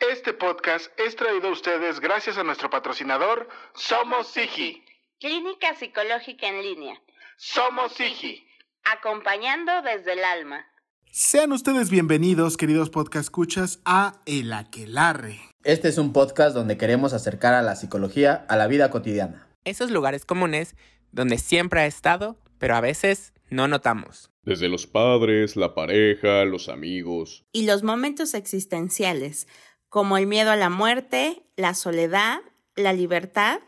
Este podcast es traído a ustedes gracias a nuestro patrocinador, Somos Sigi. Clínica Psicológica en Línea. Somos Sigi. Acompañando desde el alma. Sean ustedes bienvenidos, queridos podcast escuchas, a El Aquelarre. Este es un podcast donde queremos acercar a la psicología a la vida cotidiana. Esos lugares comunes donde siempre ha estado, pero a veces no notamos. Desde los padres, la pareja, los amigos. Y los momentos existenciales como el miedo a la muerte, la soledad, la libertad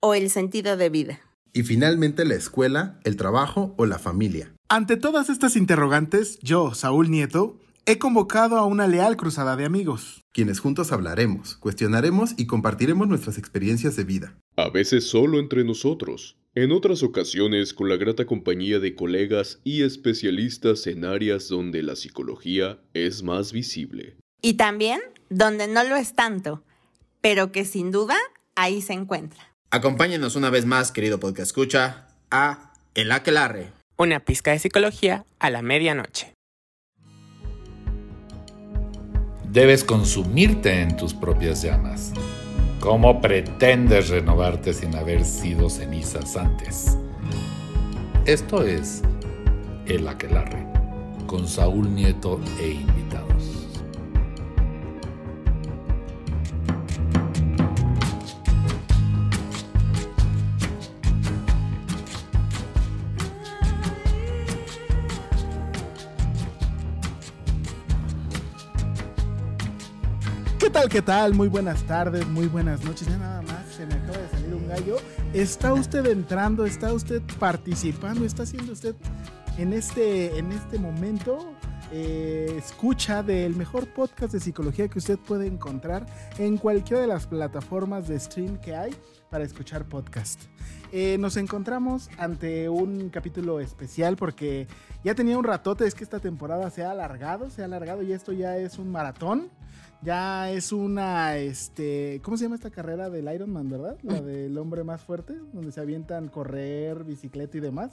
o el sentido de vida. Y finalmente la escuela, el trabajo o la familia. Ante todas estas interrogantes, yo, Saúl Nieto, he convocado a una leal cruzada de amigos. Quienes juntos hablaremos, cuestionaremos y compartiremos nuestras experiencias de vida. A veces solo entre nosotros, en otras ocasiones con la grata compañía de colegas y especialistas en áreas donde la psicología es más visible y también donde no lo es tanto, pero que sin duda ahí se encuentra. Acompáñenos una vez más, querido podcast escucha, a El Aquelarre. Una pizca de psicología a la medianoche. Debes consumirte en tus propias llamas. ¿Cómo pretendes renovarte sin haber sido cenizas antes? Esto es El Aquelarre, con Saúl Nieto e invitado. ¿qué tal? Muy buenas tardes, muy buenas noches. Ya nada más, se me acaba de salir un gallo. Está usted entrando, está usted participando, está haciendo usted en este, en este momento eh, escucha del mejor podcast de psicología que usted puede encontrar en cualquiera de las plataformas de stream que hay para escuchar podcast. Eh, nos encontramos ante un capítulo especial porque ya tenía un ratote, es que esta temporada se ha alargado, se ha alargado y esto ya es un maratón, ya es una, este, ¿cómo se llama esta carrera del Ironman, verdad? La mm. del hombre más fuerte, donde se avientan correr, bicicleta y demás.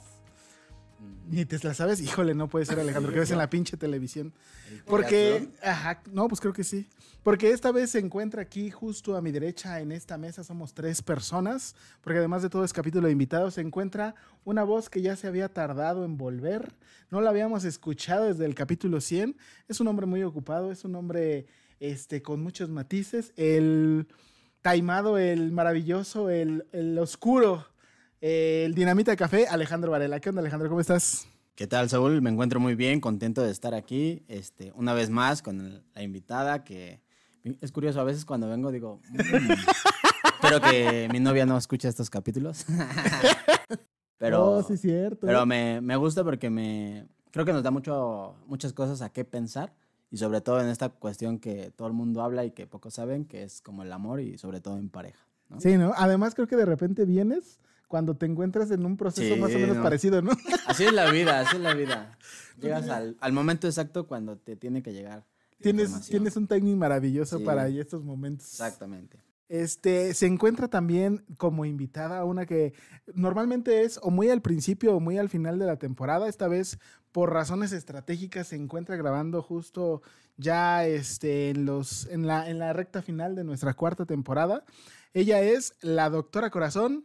Ni te la sabes, híjole, no puede ser Alejandro, que ves en la pinche televisión. Porque, ajá, no, pues creo que sí. Porque esta vez se encuentra aquí justo a mi derecha en esta mesa, somos tres personas, porque además de todo es capítulo de invitados, se encuentra una voz que ya se había tardado en volver, no la habíamos escuchado desde el capítulo 100, es un hombre muy ocupado, es un hombre este, con muchos matices, el taimado, el maravilloso, el, el oscuro eh, el Dinamita de Café, Alejandro Varela. ¿Qué onda, Alejandro? ¿Cómo estás? ¿Qué tal, Saúl? Me encuentro muy bien, contento de estar aquí, este, una vez más con la invitada que es curioso, a veces cuando vengo digo, espero mm". que mi novia no escuche estos capítulos. pero oh, sí, cierto. Pero me, me, gusta porque me creo que nos da mucho, muchas cosas a qué pensar y sobre todo en esta cuestión que todo el mundo habla y que pocos saben, que es como el amor y sobre todo en pareja. Sí, ¿no? Además creo que de repente vienes cuando te encuentras en un proceso más o menos parecido, ¿no? Así es la vida, así es la vida. Llegas al, momento exacto cuando te tiene que llegar. Tienes, un timing maravilloso para estos momentos. Exactamente. Este, se encuentra también como invitada una que normalmente es o muy al principio o muy al final de la temporada. Esta vez, por razones estratégicas, se encuentra grabando justo ya este, en, los, en, la, en la recta final de nuestra cuarta temporada. Ella es la doctora Corazón,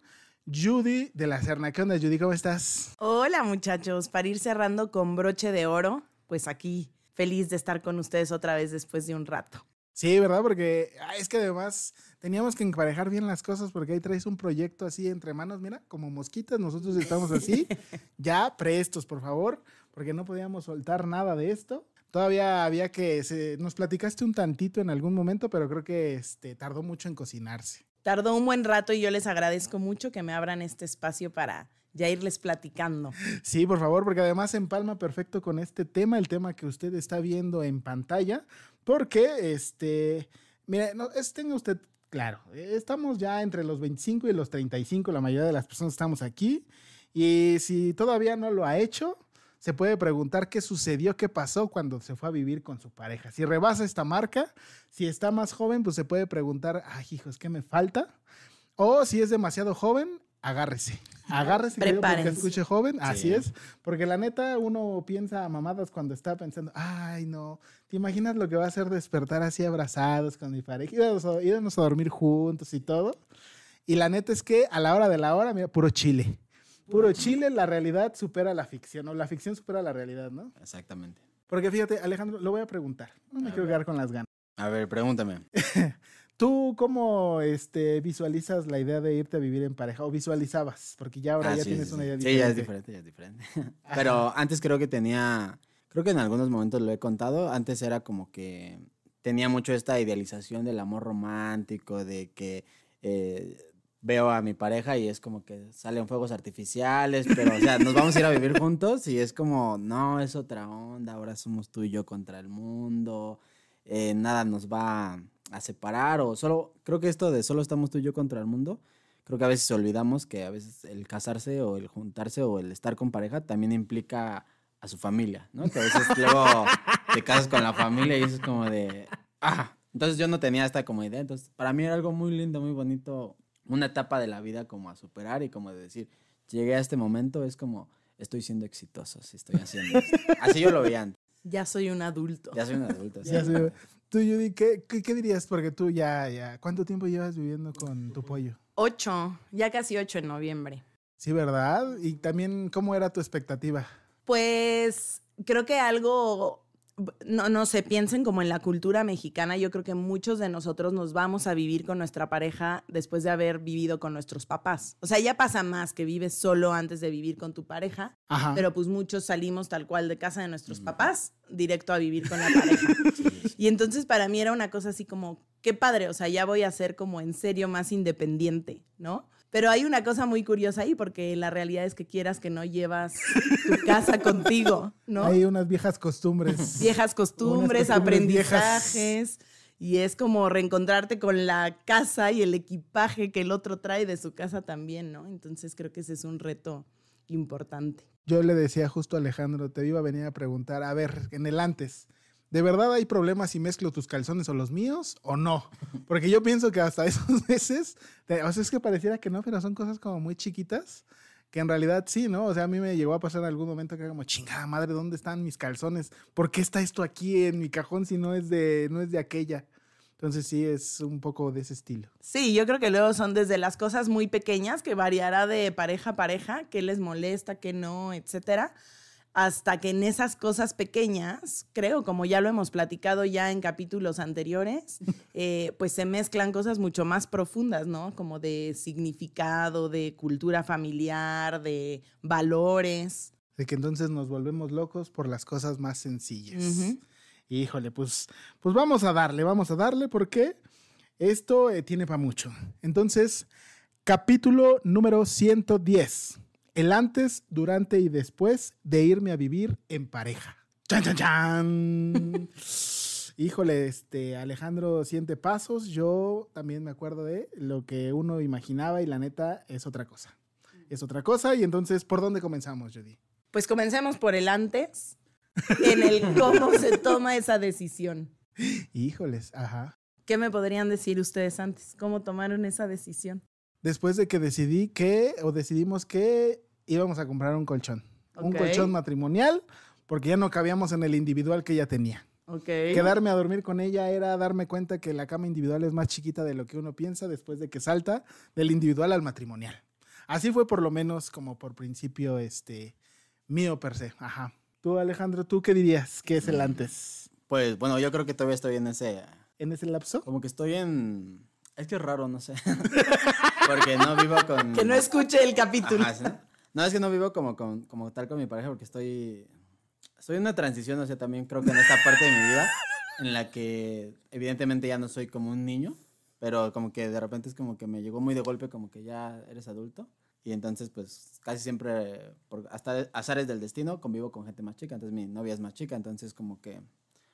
Judy de la Serna. ¿Qué onda, Judy? ¿Cómo estás? Hola, muchachos. Para ir cerrando con broche de oro, pues aquí, feliz de estar con ustedes otra vez después de un rato. Sí, ¿verdad? Porque ah, es que además teníamos que emparejar bien las cosas porque ahí traes un proyecto así entre manos, mira, como mosquitas, nosotros estamos así, ya prestos, por favor, porque no podíamos soltar nada de esto. Todavía había que, nos platicaste un tantito en algún momento, pero creo que este, tardó mucho en cocinarse tardó un buen rato y yo les agradezco mucho que me abran este espacio para ya irles platicando. Sí, por favor, porque además empalma perfecto con este tema, el tema que usted está viendo en pantalla, porque este, mire, tenga usted claro, estamos ya entre los 25 y los 35, la mayoría de las personas estamos aquí, y si todavía no lo ha hecho, se puede preguntar qué sucedió, qué pasó cuando se fue a vivir con su pareja. Si rebasa esta marca, si está más joven, pues se puede preguntar, ay hijos, ¿qué me falta? O si es demasiado joven, agárrese. Agárrese que escuche joven, así es. Porque la neta, uno piensa a mamadas cuando está pensando, ay, no, ¿te imaginas lo que va a ser despertar así abrazados con mi pareja? Íbamos a, a dormir juntos y todo. Y la neta es que a la hora de la hora, mira, puro chile. Puro chile, la realidad supera la ficción, o la ficción supera la realidad, ¿no? Exactamente. Porque fíjate, Alejandro, lo voy a preguntar. No me quiero quedar con las ganas. A ver, pregúntame. ¿Tú cómo este, visualizas la idea de irte a vivir en pareja o visualizabas? Porque ya ahora ya tienes una idea diferente. Sí, ya es diferente, ya es diferente. Pero antes creo que tenía, creo que en algunos momentos lo he contado, antes era como que tenía mucho esta idealización del amor romántico, de que eh, veo a mi pareja y es como que salen fuegos artificiales, pero o sea, nos vamos a ir a vivir juntos y es como, no, es otra onda, ahora somos tú y yo contra el mundo, eh, nada nos va a separar o solo, creo que esto de solo estamos tú y yo contra el mundo, creo que a veces olvidamos que a veces el casarse o el juntarse o el estar con pareja también implica a su familia, ¿no? Que a veces te casas con la familia y es como de, ah, entonces yo no tenía esta como idea, entonces para mí era algo muy lindo, muy bonito una etapa de la vida como a superar y como de decir, llegué a este momento, es como, estoy siendo exitoso si estoy haciendo Así yo lo veía antes. Ya soy un adulto. Ya soy un adulto, sí. Tú, Judy, ¿qué, qué, dirías? Porque tú ya, ya, ¿cuánto tiempo llevas viviendo con tu pollo? Ocho, ya casi ocho en noviembre. Sí, ¿verdad? Y también, ¿cómo era tu expectativa? Pues creo que algo no, no se piensen como en la cultura mexicana. Yo creo que muchos de nosotros nos vamos a vivir con nuestra pareja después de haber vivido con nuestros papás. O sea, ya pasa más que vives solo antes de vivir con tu pareja, pero pues muchos salimos tal cual de casa de nuestros mm. papás directo a vivir con la pareja. y entonces para mí era una cosa así como, qué padre, o sea, ya voy a ser como en serio más independiente, ¿no? Pero hay una cosa muy curiosa ahí, porque la realidad es que quieras que no llevas tu casa contigo, ¿no? Hay unas viejas costumbres. Viejas costumbres, aprendizajes. Y es como reencontrarte con la casa y el equipaje que el otro trae de su casa también, ¿no? Entonces creo que ese es un reto importante. Yo le decía justo a Alejandro, te iba a venir a preguntar, a ver, en el antes, ¿de verdad hay problemas si mezclo tus calzones o los míos o no? Porque yo pienso que hasta esos meses, o sea, es que pareciera que no, pero son cosas como muy chiquitas que en realidad sí, ¿no? O sea, a mí me llegó a pasar en algún momento que era como, chingada madre, ¿dónde están mis calzones? ¿Por qué está esto aquí en mi cajón si no es de, no es de aquella? Entonces sí, es un poco de ese estilo. Sí, yo creo que luego son desde las cosas muy pequeñas, que variará de pareja a pareja, qué les molesta, qué no, etcétera hasta que en esas cosas pequeñas, creo, como ya lo hemos platicado ya en capítulos anteriores, eh, pues se mezclan cosas mucho más profundas, ¿no? Como de significado, de cultura familiar, de valores. De que entonces nos volvemos locos por las cosas más sencillas. Híjole, pues, pues vamos a darle, vamos a darle porque esto eh, tiene para mucho. Entonces, capítulo número 110 el antes, durante y después de irme a vivir en pareja. ¡Chan, chan, chan! Híjole, este, Alejandro siente pasos. Yo también me acuerdo de lo que uno imaginaba y la neta es otra cosa. Es otra cosa. Y entonces, ¿por dónde comenzamos, Judy? Pues comencemos por el antes, en el cómo se toma esa decisión. Híjoles, ajá. ¿Qué me podrían decir ustedes antes? ¿Cómo tomaron esa decisión? Después de que decidí que, o decidimos que íbamos a comprar un colchón. Un colchón matrimonial, porque ya no cabíamos en el individual que ella tenía. Quedarme a dormir con ella era darme cuenta que la cama individual es más chiquita de lo que uno piensa después de que salta del individual al matrimonial. Así fue por lo menos como por principio este mío per se. Ajá. Tú Alejandro, ¿tú qué dirías ¿Qué es el antes? Pues bueno, yo creo que todavía estoy en ese en ese lapso. Como que estoy en es que es raro, no sé. Porque no vivo con Que no escuche el capítulo. No, es que no vivo como, como tal con mi pareja porque estoy. soy en una transición, o sea, también creo que en esta parte de mi vida, en la que evidentemente ya no soy como un niño, pero como que de repente es como que me llegó muy de golpe, como que ya eres adulto. Y entonces, pues casi siempre, hasta azares del destino, convivo con gente más chica. Entonces, mi novia es más chica, entonces, como que.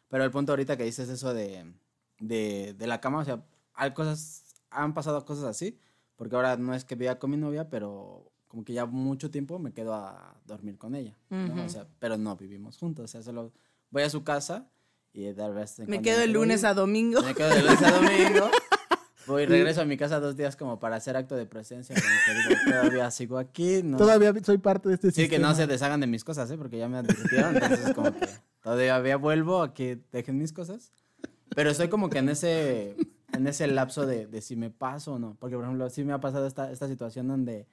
Pero el punto ahorita que dices eso de, de, de la cama, o sea, hay cosas, han pasado cosas así, porque ahora no es que viva con mi novia, pero como que ya mucho tiempo me quedo a dormir con ella, o sea, pero no vivimos juntos, o sea, solo voy a su casa y tal vez... Me quedo el lunes a domingo. Me quedo el lunes a domingo. Voy, regreso a mi casa dos días como para hacer acto de presencia. todavía sigo aquí. Todavía soy parte de este sí, sistema. Sí, que no se deshagan de mis cosas, ¿eh? porque ya me advirtieron. Entonces, como que todavía vuelvo a que dejen mis cosas. Pero estoy como que en ese, en ese lapso de, de si me paso o no. Porque, por ejemplo, sí me ha pasado esta, esta situación donde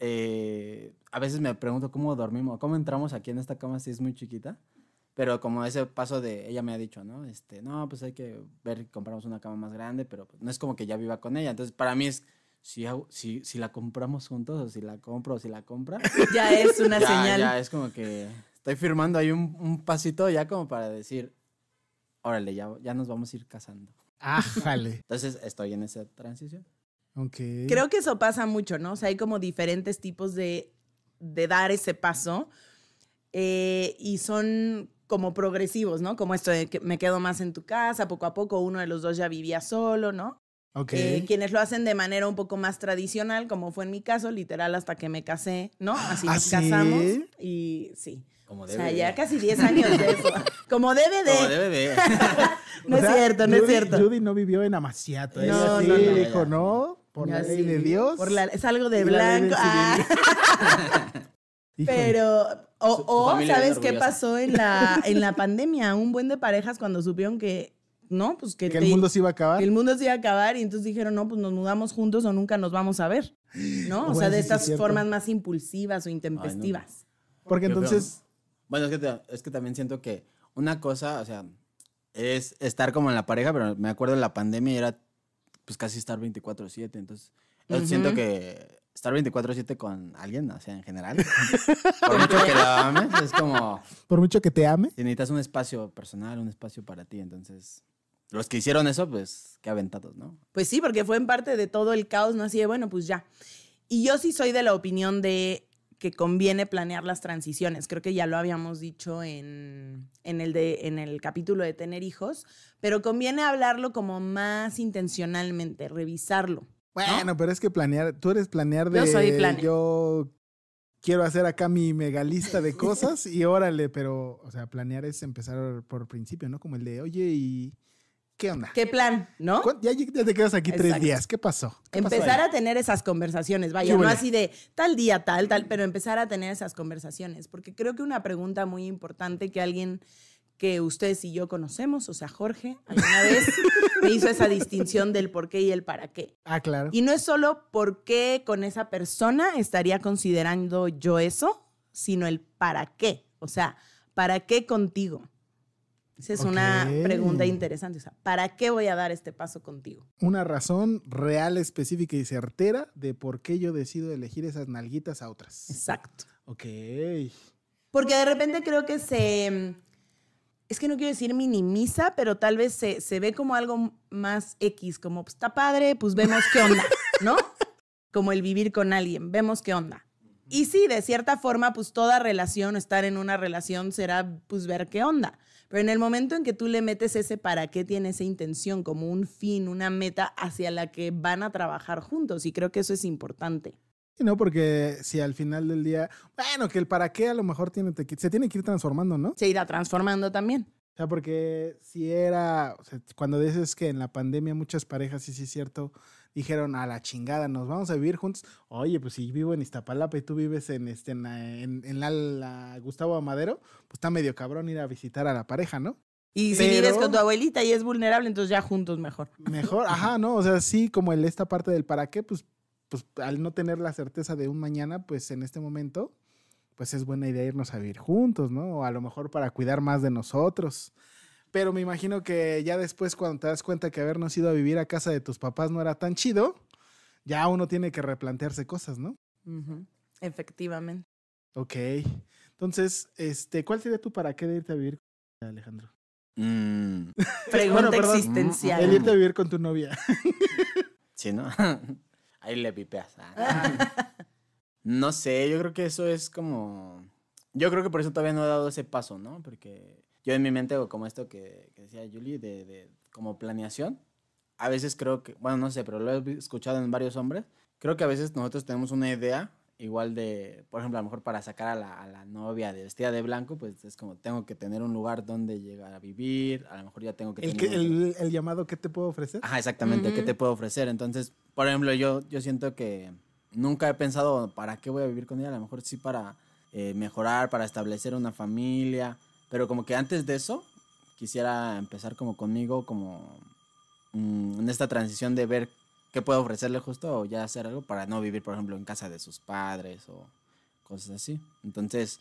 eh, a veces me pregunto cómo dormimos, cómo entramos aquí en esta cama si es muy chiquita. Pero como ese paso de ella me ha dicho, ¿no? Este, no, pues hay que ver, compramos una cama más grande, pero pues no es como que ya viva con ella. Entonces, para mí es, si, si, si la compramos juntos, o si la compro, o si la compra. Ya es una señal. Ya es como que estoy firmando ahí un, un, pasito ya como para decir, órale, ya, ya nos vamos a ir casando. Ájale. Entonces, estoy en esa transición. Creo que eso pasa mucho, ¿no? O sea, hay como diferentes tipos de, de dar ese paso eh, y son como progresivos, ¿no? Como esto de que me quedo más en tu casa, poco a poco uno de los dos ya vivía solo, ¿no? Okay. Eh, quienes lo hacen de manera un poco más tradicional, como fue en mi caso, literal hasta que me casé, ¿no? Así ¿Ah, nos casamos y sí. O sea, ya casi 10 años de eso. Como debe de. Como debe de. no es cierto, no es cierto. Judy no vivió en Amaciato. No, no, no, no. Por la ley de Dios. es algo de blanco. Ah. Pero, o, ¿sabes qué pasó en la, en la pandemia? Un buen de parejas cuando supieron que, no, pues que... el mundo se iba a acabar. Que el mundo se iba a acabar y entonces dijeron, no, pues nos mudamos juntos o nunca nos vamos a ver. ¿No? o sea, de estas formas más impulsivas o intempestivas. Porque entonces... Bueno, es que, es que también siento que una cosa, o sea, es estar como en la pareja, pero me acuerdo en la pandemia era pues casi estar 24/7. Entonces, siento que estar 24/7 con alguien, o sea, en general, por mucho que lo ames, es como... Por mucho que te ame. necesitas un espacio personal, un espacio para ti, entonces... Los que hicieron eso, pues qué aventados, ¿no? Pues sí, porque fue en parte de todo el caos, ¿no? Así de, bueno, pues ya. Y yo sí soy de la opinión de que conviene planear las transiciones. Creo que ya lo habíamos dicho en, el de, en el capítulo de tener hijos, pero conviene hablarlo como más intencionalmente, revisarlo. Bueno, pero es que planear, tú eres planear de... Yo soy planear. Yo quiero hacer acá mi megalista de cosas y órale, pero, o sea, planear es empezar por principio, ¿no? Como el de, oye, y ¿Qué onda? ¿Qué plan? ¿No? Ya, te quedas aquí tres días. ¿Qué pasó? empezar a tener esas conversaciones, vaya, no así de tal día, tal, tal, pero empezar a tener esas conversaciones, porque creo que una pregunta muy importante que alguien que ustedes y yo conocemos, o sea, Jorge, alguna vez me hizo esa distinción del por qué y el para qué. Ah, claro. Y no es solo por qué con esa persona estaría considerando yo eso, sino el para qué, o sea, para qué contigo. Esa es una pregunta interesante. O sea, ¿para qué voy a dar este paso contigo? Una razón real, específica y certera de por qué yo decido elegir esas nalguitas a otras. Exacto. Ok. Porque de repente creo que se. Es que no quiero decir minimiza, pero tal vez se, se ve como algo más X, como pues, está padre, pues vemos qué onda, ¿no? Como el vivir con alguien, vemos qué onda. Y sí, de cierta forma, pues toda relación estar en una relación será pues ver qué onda. Pero en el momento en que tú le metes ese para qué tiene esa intención, como un fin, una meta hacia la que van a trabajar juntos, y creo que eso es importante. Y no, porque si al final del día, bueno, que el para qué a lo mejor tiene, se tiene que ir transformando, ¿no? Se irá transformando también. O sea, porque si era, cuando dices que en la pandemia muchas parejas, sí, sí es cierto, dijeron a la chingada, nos vamos a vivir juntos. Oye, pues si vivo en Iztapalapa y tú vives en, este, en, la, Gustavo Amadero, pues está medio cabrón ir a visitar a la pareja, ¿no? Y si vives con tu abuelita y es vulnerable, entonces ya juntos mejor. Mejor, ajá, ¿no? O sea, sí, como el, esta parte del para qué, pues, pues al no tener la certeza de un mañana, pues en este momento, pues es buena idea irnos a vivir juntos, ¿no? O a lo mejor para cuidar más de nosotros. Pero me imagino que ya después cuando te das cuenta que habernos ido a vivir a casa de tus papás no era tan chido, ya uno tiene que replantearse cosas, ¿no? Efectivamente. Ok. Entonces, este, ¿cuál sería tú para qué de irte a vivir, con Alejandro? Mm. Pregunta existencial. El irte a vivir con tu novia. sí, ¿no? Ahí le pipeas. Ah. no sé, yo creo que eso es como... Yo creo que por eso todavía no he dado ese paso, ¿no? Porque yo en mi mente como esto que, decía Julie, de, como planeación. A veces creo que, bueno, no sé, pero lo he escuchado en varios hombres. Creo que a veces nosotros tenemos una idea igual de, por ejemplo, a lo mejor para sacar a la, novia de vestida de blanco, pues es como tengo que tener un lugar donde llegar a vivir, a lo mejor ya tengo que... El, tener el, llamado que te puedo ofrecer. Ajá, exactamente, ¿qué te puedo ofrecer? Entonces, por ejemplo, yo, yo siento que nunca he pensado para qué voy a vivir con ella, a lo mejor sí para eh, mejorar, para establecer una familia, pero como que antes de eso, quisiera empezar como conmigo, como mm, en esta transición de ver qué puedo ofrecerle justo o ya hacer algo para no vivir, por ejemplo, en casa de sus padres o cosas así. Entonces,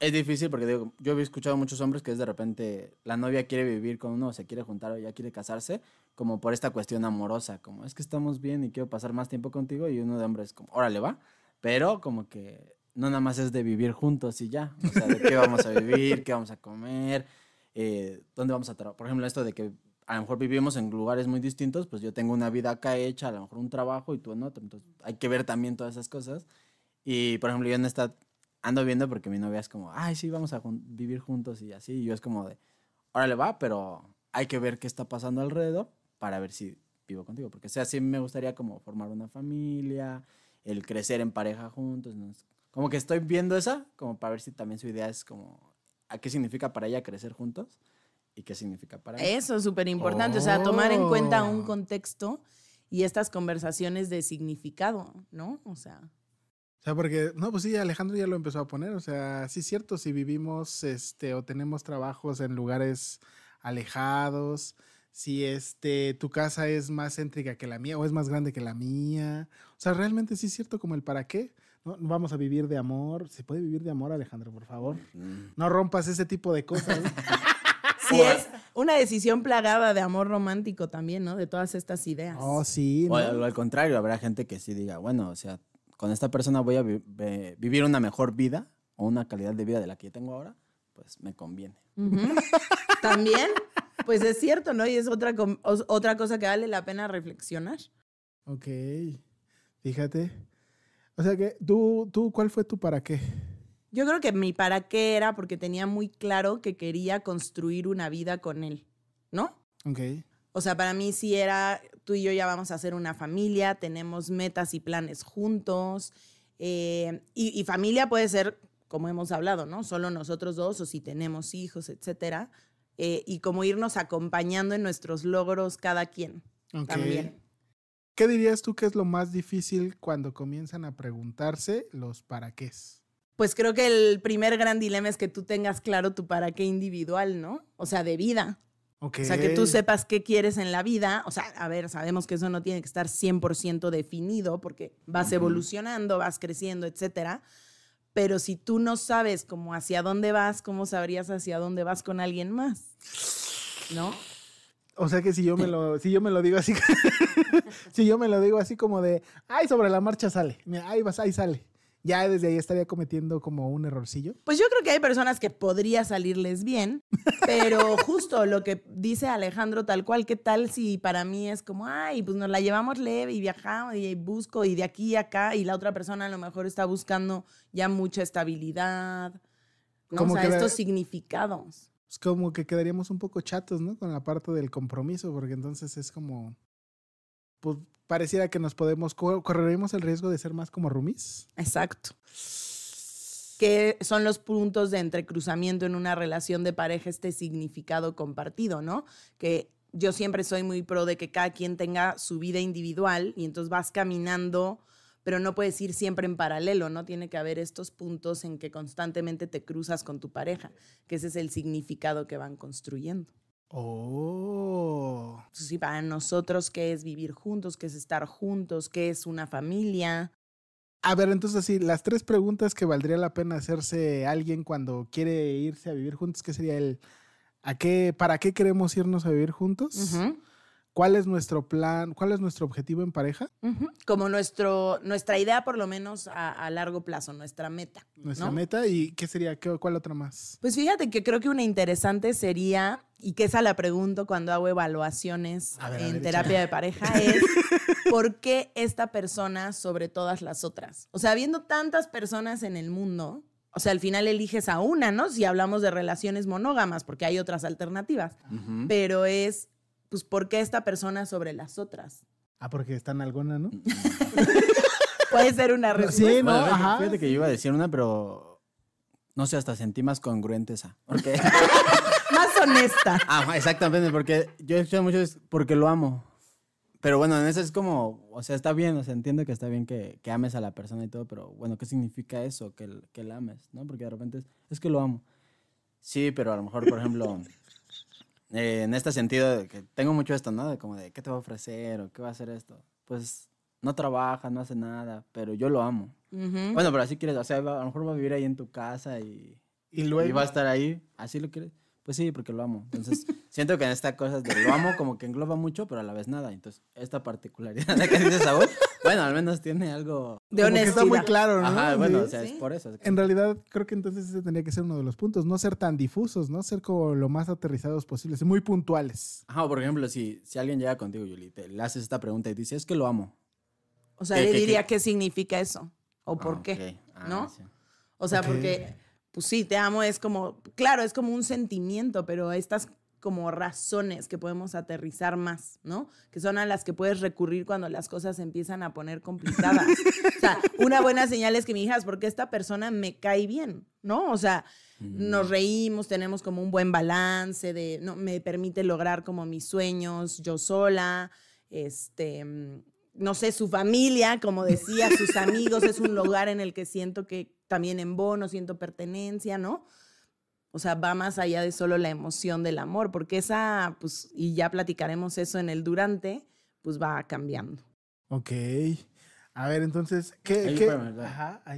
es difícil porque yo he escuchado a muchos hombres que es de repente la novia quiere vivir con uno, se quiere juntar o ya quiere casarse, como por esta cuestión amorosa, como es que estamos bien y quiero pasar más tiempo contigo y uno de hombres como, órale va, pero como que no nada más es de vivir juntos y ya. O sea, de qué vamos a vivir, qué vamos a comer, eh, dónde vamos a trabajar. Por ejemplo, esto de que a lo mejor vivimos en lugares muy distintos, pues yo tengo una vida acá hecha, a lo mejor un trabajo y tú en otro. Entonces hay que ver también todas esas cosas. Y por ejemplo, yo en esta ando viendo porque mi novia es como, ay, sí, vamos a vivir juntos y así. Y yo es como de, órale, va, pero hay que ver qué está pasando alrededor para ver si vivo contigo. Porque si sea, me gustaría como formar una familia, el crecer en pareja juntos. ¿no? Como que estoy viendo esa, como para ver si también su idea es como a qué significa para ella crecer juntos y qué significa para ella. Eso es súper importante, o sea, tomar en cuenta un oh. contexto y estas conversaciones de significado, ¿no? O sea. O sea, porque, no, pues sí, Alejandro ya lo empezó a poner, o sea, sí es cierto, si vivimos este, o tenemos trabajos en lugares alejados, si este, tu casa es más céntrica que la mía o es más grande que la mía, o sea, realmente sí es cierto como el para qué vamos a vivir de amor. ¿Se puede vivir de amor, Alejandro, por favor? Mm. No rompas ese tipo de cosas. sí, es una decisión plagada de amor romántico también, ¿no? De todas estas ideas. Oh, sí. O al contrario, habrá gente que sí diga, bueno, o sea, con esta persona voy a vivir una mejor vida o una calidad de vida de la que tengo ahora, pues me conviene. También, pues es cierto, ¿no? Y es otra, otra cosa que vale la pena reflexionar. Ok. Fíjate. O sea que, ¿tú, tú cuál fue tu para qué? Yo creo que mi para qué era porque tenía muy claro que quería construir una vida con él, ¿no? Ok. O sea, para mí sí era, tú y yo ya vamos a hacer una familia, tenemos metas y planes juntos. Eh, y, familia puede ser, como hemos hablado, ¿no? Solo nosotros dos o si tenemos hijos, etcétera. Eh, y como irnos acompañando en nuestros logros cada quien okay. también. ¿Qué dirías tú que es lo más difícil cuando comienzan a preguntarse los para qué? Pues creo que el primer gran dilema es que tú tengas claro tu para qué individual, ¿no? O sea, de vida. O sea, que tú sepas qué quieres en la vida. O sea, a ver, sabemos que eso no tiene que estar 100% definido porque vas evolucionando, vas creciendo, etcétera. Pero si tú no sabes cómo hacia dónde vas, ¿cómo sabrías hacia dónde vas con alguien más? ¿No? O sea que si yo me eh. lo, si yo me lo digo así, si yo me lo digo así como de, ay, sobre la marcha sale, Mira, ahí vas, ahí sale. Ya desde ahí estaría cometiendo como un errorcillo. Pues yo creo que hay personas que podría salirles bien, pero justo lo que dice Alejandro, tal cual, ¿qué tal si para mí es como, ay, pues nos la llevamos leve y viajamos y busco y de aquí a acá y la otra persona a lo mejor está buscando ya mucha estabilidad, ¿no? estos significados pues como que quedaríamos un poco chatos, ¿no? Con la parte del compromiso, porque entonces es como, pues pareciera que nos podemos, Correríamos el riesgo de ser más como rumis. Exacto. Que son los puntos de entrecruzamiento en una relación de pareja, este significado compartido, ¿no? Que yo siempre soy muy pro de que cada quien tenga su vida individual y entonces vas caminando pero no puedes ir siempre en paralelo, ¿no? Tiene que haber estos puntos en que constantemente te cruzas con tu pareja, que ese es el significado que van construyendo. Oh. Sí, para nosotros, ¿qué es vivir juntos? ¿Qué es estar juntos? ¿Qué es una familia? A ver, entonces sí, las tres preguntas que valdría la pena hacerse alguien cuando quiere irse a vivir juntos, ¿qué sería el ¿a qué, para qué queremos irnos a vivir juntos? cuál es nuestro plan, cuál es nuestro objetivo en pareja. Como nuestro, nuestra idea, por lo menos a, largo plazo, nuestra meta. Nuestra meta y qué sería, cuál otra más. Pues fíjate que creo que una interesante sería, y que esa la pregunto cuando hago evaluaciones en terapia de pareja, es por qué esta persona sobre todas las otras. O sea, viendo tantas personas en el mundo, o sea, al final eliges a una, ¿no? Si hablamos de relaciones monógamas, porque hay otras alternativas. Pero es pues, ¿por qué esta persona sobre las otras? Ah, porque están alguna, ¿no? Puede ser una respuesta. Sí, no, Fíjate que yo iba a decir una, pero no sé, hasta sentí más congruente esa. Porque... más honesta. Ah, exactamente, porque yo he escuchado mucho es porque lo amo. Pero bueno, en eso es como, o sea, está bien, o sea, entiendo que está bien que, ames a la persona y todo, pero bueno, ¿qué significa eso? Que, que la ames, ¿no? Porque de repente es que lo amo. Sí, pero a lo mejor, por ejemplo, eh, en este sentido, que tengo mucho esto, ¿no? De como de, ¿qué te va a ofrecer? ¿O qué va a hacer esto? Pues no trabaja, no hace nada, pero yo lo amo. Bueno, pero así quieres, o sea, a lo mejor va a vivir ahí en tu casa y, ¿Y, luego? y va a estar ahí, así lo quieres. Pues sí, porque lo amo. Entonces, siento que en estas cosas de lo amo como que engloba mucho, pero a la vez nada. Entonces, esta particularidad de que dice sabor, bueno, al menos tiene algo... De como honestidad. Que está muy claro, ¿no? Ajá, bueno, o sea, es por eso. En realidad, creo que entonces ese tendría que ser uno de los puntos. No ser tan difusos, ¿no? Ser como lo más aterrizados posibles, muy puntuales. Ajá, por ejemplo, si, si alguien llega contigo, Yuli, te le haces esta pregunta y dice, es que lo amo. O sea, le diría qué? significa eso o por ah, qué, ah, ¿no? O sea, porque pues sí, te amo es como, claro, es como un sentimiento, pero estas como razones que podemos aterrizar más, ¿no? Que son a las que puedes recurrir cuando las cosas se empiezan a poner complicadas. o sea, una buena señal es que me digas, porque esta persona me cae bien, ¿no? O sea, nos reímos, tenemos como un buen balance de, no, me permite lograr como mis sueños yo sola, este, no sé, su familia, como decía, sus amigos, es un lugar en el que siento que también en bono, siento pertenencia, ¿no? O sea, va más allá de solo la emoción del amor, porque esa, pues, y ya platicaremos eso en el durante, pues va cambiando. Ok. A ver, entonces, ¿qué?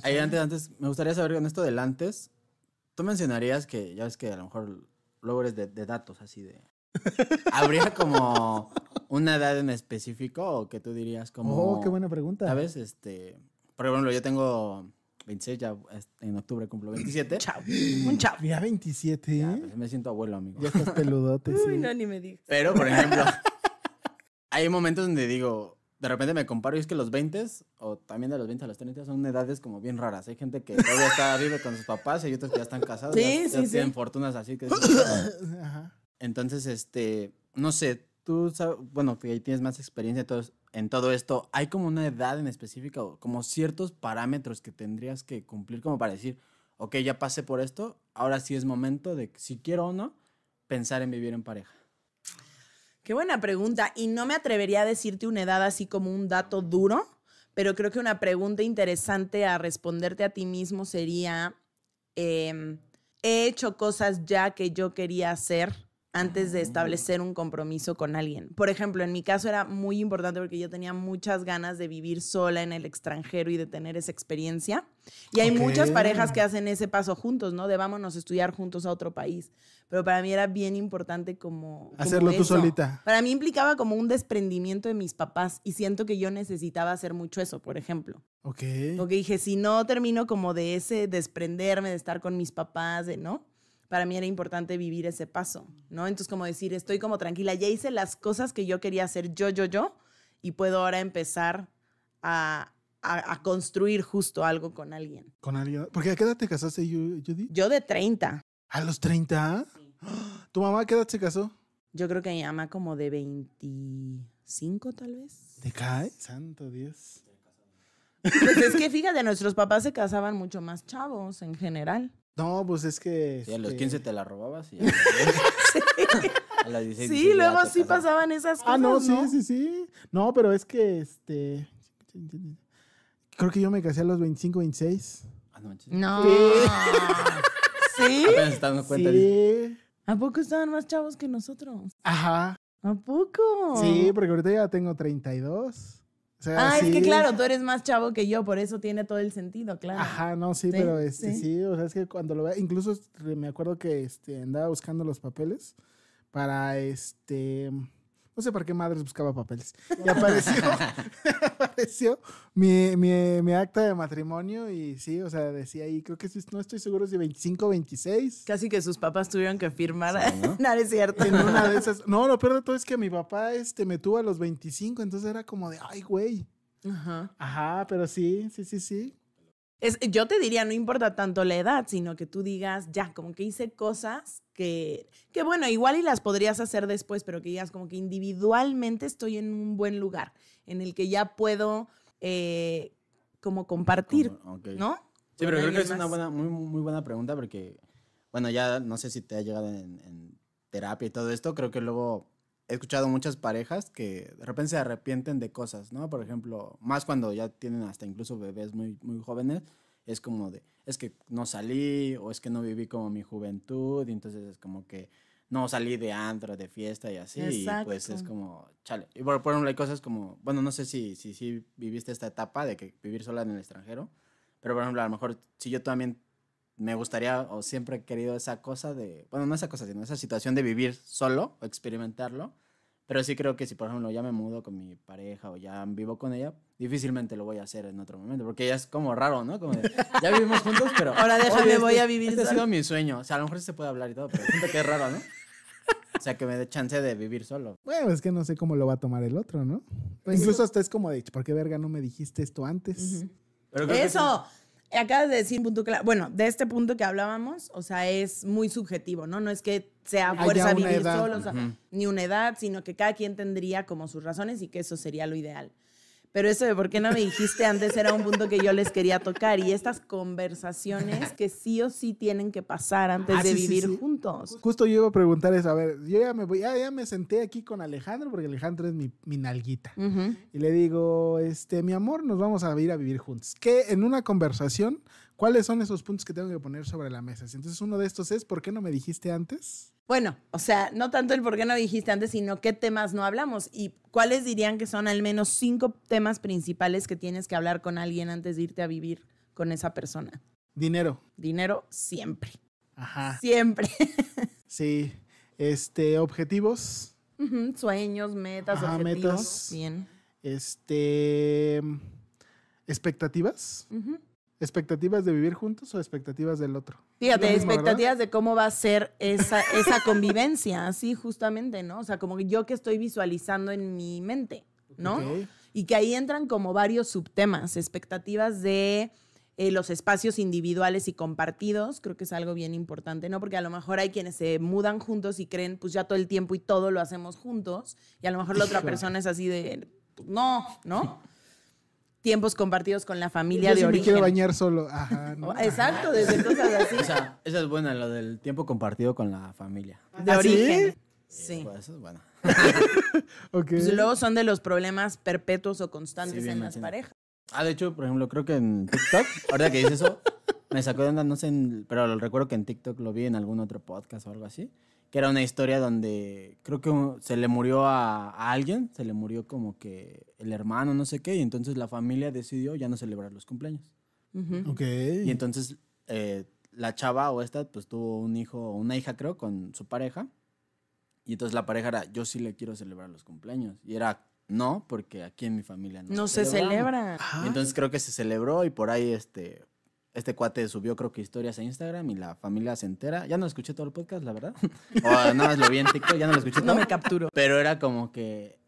Ahí, antes, antes, me gustaría saber con esto del antes, tú mencionarías que, ya ves que a lo mejor luego eres de datos, así de... Habría como ¿Una edad en específico o que tú dirías como... Oh, qué buena pregunta. ¿Sabes? Este, por ejemplo, yo tengo 26, ya en octubre cumplo 27. Un chao. Ya 27. Ya, pues, me siento abuelo, amigo. Ya estás peludote. Uy, no, ni me digas. Pero, por ejemplo, hay momentos donde digo, de repente me comparo y es que los 20 o también de los 20 a los 30 son edades como bien raras. Hay gente que todavía está vive con sus papás y otros que ya están casados, sí, sí, tienen fortunas así que Entonces, este, no sé, tú sabes, bueno, que ahí tienes más experiencia en todo esto, ¿hay como una edad en específica o como ciertos parámetros que tendrías que cumplir como para decir, ok, ya pasé por esto, ahora sí es momento de, si quiero o no, pensar en vivir en pareja? Qué buena pregunta. Y no me atrevería a decirte una edad así como un dato duro, pero creo que una pregunta interesante a responderte a ti mismo sería, em, ¿he hecho cosas ya que yo quería hacer? antes de mm. establecer un compromiso con alguien. Por ejemplo, en mi caso era muy importante porque yo tenía muchas ganas de vivir sola en el extranjero y de tener esa experiencia. Y hay muchas parejas que hacen ese paso juntos, ¿no? De vámonos a estudiar juntos a otro país. Pero para mí era bien importante como... Hacerlo tú solita. Para mí implicaba como un desprendimiento de mis papás y siento que yo necesitaba hacer mucho eso, por ejemplo. Ok. Porque dije, si no termino como de ese desprenderme, de estar con mis papás, de, ¿no? para mí era importante vivir ese paso, ¿no? Entonces, como decir, estoy como tranquila, ya hice las cosas que yo quería hacer yo, yo, yo, y puedo ahora empezar a, construir justo algo con alguien. Con alguien. Porque ¿a qué edad te casaste, Judy? Yo de 30. ¿A los 30? ¿Tu mamá a qué edad se casó? Yo creo que mi mamá como de 25, tal vez. ¿Te cae? Santo Dios. Pues es que fíjate, nuestros papás se casaban mucho más chavos en general. No, pues es que. ¿Y a los 15 este, te la robabas y sí. Sí, luego sí pasaban esas cosas. Ah, no, sí, sí, sí. No, pero es que este. Creo que yo me casé a los 25, 26. Ah, no, No. ¿Sí? Apenas están dando cuenta. Sí. ¿A poco estaban más chavos que nosotros? Ajá. ¿A poco? Sí, porque ahorita ya tengo 32 ah, es que claro, tú eres más chavo que yo, por eso tiene todo el sentido, claro. Ajá, no, sí, pero este, ¿Sí? o sea, es que cuando lo veo, incluso este, me acuerdo que este, andaba buscando los papeles para este no sé para qué madres buscaba papeles. Y apareció, apareció mi, mi, mi, acta de matrimonio y sí, o sea, decía ahí, creo que no estoy seguro si 25 o 26. Casi que sus papás tuvieron que firmar. nada es cierto. En una de esas. No, lo peor de todo es que mi papá este, me tuvo a los 25, entonces era como de, ay, güey. Ajá. Ajá, pero sí, sí, sí, sí yo te diría, no importa tanto la edad, sino que tú digas, ya, como que hice cosas que, que bueno, igual y las podrías hacer después, pero que digas como que individualmente estoy en un buen lugar, en el que ya puedo eh, como compartir, ¿no? Sí, pero creo que es una buena, muy, muy buena pregunta porque, bueno, ya no sé si te ha llegado en terapia y todo esto, creo que luego he escuchado muchas parejas que de repente se arrepienten de cosas, ¿no? Por ejemplo, más cuando ya tienen hasta incluso bebés muy, muy jóvenes, es como de, es que no salí o es que no viví como mi juventud, y entonces es como que no salí de andro de fiesta y así, y pues es como, chale. Y por, ejemplo, hay cosas como, bueno, no sé si, si, si viviste esta etapa de que vivir sola en el extranjero, pero por ejemplo, a lo mejor si yo también me gustaría o siempre he querido esa cosa de, bueno, no esa cosa, sino esa situación de vivir solo o experimentarlo. Pero sí creo que si, por ejemplo, ya me mudo con mi pareja o ya vivo con ella, difícilmente lo voy a hacer en otro momento, porque ya es como raro, ¿no? Como ya vivimos juntos, pero... Ahora déjame, este voy a vivir. Este ha sido mi sueño. O sea, a lo mejor se puede hablar y todo, pero siento que es raro, ¿no? O sea, que me dé chance de vivir solo. Bueno, es que no sé cómo lo va a tomar el otro, ¿no? Pues Incluso hasta es como de, ¿por qué verga no me dijiste esto antes? ¡Eso! acabas de decir un punto claro. Bueno, de este punto que hablábamos, o sea, es muy subjetivo, ¿no? No es que sea fuerza vivir solos solo, ni una edad, sino que cada quien tendría como sus razones y que eso sería lo ideal pero eso de por qué no me dijiste antes era un punto que yo les quería tocar y estas conversaciones que sí o sí tienen que pasar antes ah, de vivir juntos. Justo yo iba a preguntar eso, a ver, yo ya me voy, ya, me senté aquí con Alejandro porque Alejandro es mi, nalguita y le digo, este, mi amor, nos vamos a ir a vivir juntos. Que en una conversación ¿Cuáles son esos puntos que tengo que poner sobre la mesa? Entonces, uno de estos es, ¿por qué no me dijiste antes? Bueno, o sea, no tanto el por qué no dijiste antes, sino qué temas no hablamos y cuáles dirían que son al menos cinco temas principales que tienes que hablar con alguien antes de irte a vivir con esa persona. Dinero. Dinero siempre. Ajá. Siempre. sí. Este, objetivos. Sueños, metas, objetivos. Metas. Bien. Este, expectativas. Ajá. ¿Expectativas de vivir juntos o expectativas del otro? Fíjate, expectativas de cómo va a ser esa, esa convivencia, así justamente, ¿no? O sea, como yo que estoy visualizando en mi mente, ¿no? Y que ahí entran como varios subtemas, expectativas de eh, los espacios individuales y compartidos, creo que es algo bien importante, ¿no? Porque a lo mejor hay quienes se mudan juntos y creen, pues ya todo el tiempo y todo lo hacemos juntos, y a lo mejor la otra persona es así de, pues, no, ¿no? tiempos compartidos con la familia de origen. Me quiero bañar solo. Exacto, desde cosas así. O sea, esa es buena, lo del tiempo compartido con la familia. De ¿Ah, origen. Eh, sí. Pues, eso es bueno. Pues, luego son de los problemas perpetuos o constantes en las parejas. Ah, de hecho, por ejemplo, creo que en TikTok, ahora que dices eso, me sacó de onda, no sé, pero recuerdo que en TikTok lo vi en algún otro podcast o algo así, que era una historia donde creo que se le murió a, alguien, se le murió como que el hermano, no sé qué, y entonces la familia decidió ya no celebrar los cumpleaños. Y entonces eh, la chava o esta pues tuvo un hijo, una hija creo, con su pareja, y entonces la pareja era, yo sí le quiero celebrar los cumpleaños, y era... No, porque aquí en mi familia no, no se, celebra. celebra. Ah. Entonces creo que se celebró y por ahí este este cuate subió creo que historias a Instagram y la familia se entera. Ya no escuché todo el podcast, la verdad. o oh, nada más lo vi en TikTok, ya no lo escuché. No me capturo. Pero era como que,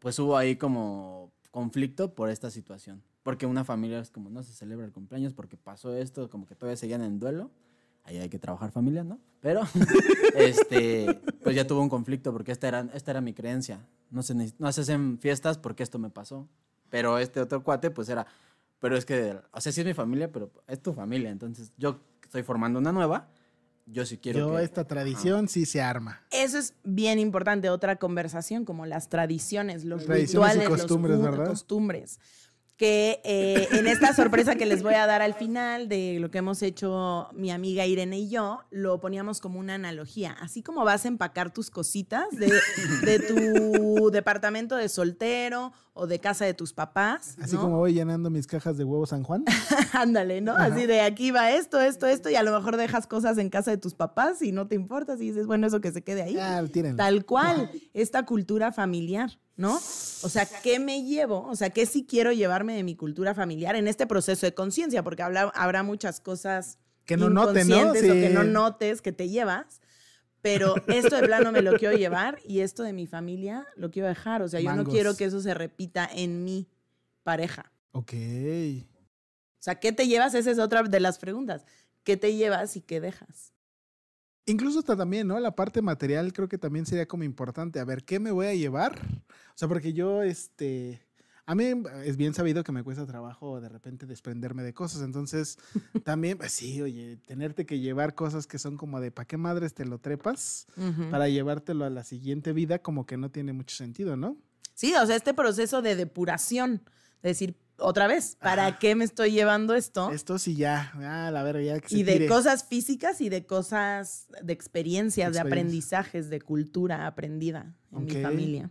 pues hubo ahí como conflicto por esta situación. Porque una familia es como, no se celebra el cumpleaños porque pasó esto, como que todavía seguían en duelo. Ahí hay que trabajar familia, ¿no? Pero, este, pues ya tuvo un conflicto porque esta era, esta era mi creencia. No se, no se hacen fiestas porque esto me pasó. Pero este otro cuate, pues era, pero es que, o sea, sí es mi familia, pero es tu familia. Entonces, yo estoy formando una nueva. Yo sí quiero. Yo, esta tradición sí se arma. Eso es bien importante. Otra conversación, como las tradiciones, los rituales, y costumbres, los costumbres que eh, en esta sorpresa que les voy a dar al final de lo que hemos hecho mi amiga Irene y yo, lo poníamos como una analogía. Así como vas a empacar tus cositas de, tu departamento de soltero o de casa de tus papás. Así como voy llenando mis cajas de huevo San Juan. Ándale, ¿no? Así de aquí va esto, esto, esto, y a lo mejor dejas cosas en casa de tus papás y no te importa si dices, bueno, eso que se quede ahí. Ah, Tal cual, esta cultura familiar. ¿no? O sea, ¿qué me llevo? O sea, ¿qué sí quiero llevarme de mi cultura familiar en este proceso de conciencia? Porque habrá muchas cosas que no notes, o que no notes que te llevas. Pero esto de plano me lo quiero llevar y esto de mi familia lo quiero dejar. O sea, yo no quiero que eso se repita en mi pareja. Ok. O sea, ¿qué te llevas? Esa es otra de las preguntas. ¿Qué te llevas y qué dejas? Incluso también, ¿no? La parte material creo que también sería como importante. A ver, ¿qué me voy a llevar? O sea, porque yo, este, a mí es bien sabido que me cuesta trabajo de repente desprenderme de cosas. Entonces, también, pues sí, oye, tenerte que llevar cosas que son como de, ¿para qué madres te lo trepas? Para llevártelo a la siguiente vida, como que no tiene mucho sentido, ¿no? Sí, o sea, este proceso de depuración, de decir, otra vez, ¿para qué me estoy llevando esto? Esto sí ya, ah, la ya que Y de cosas físicas y de cosas, de experiencias, de aprendizajes, de cultura aprendida en mi familia.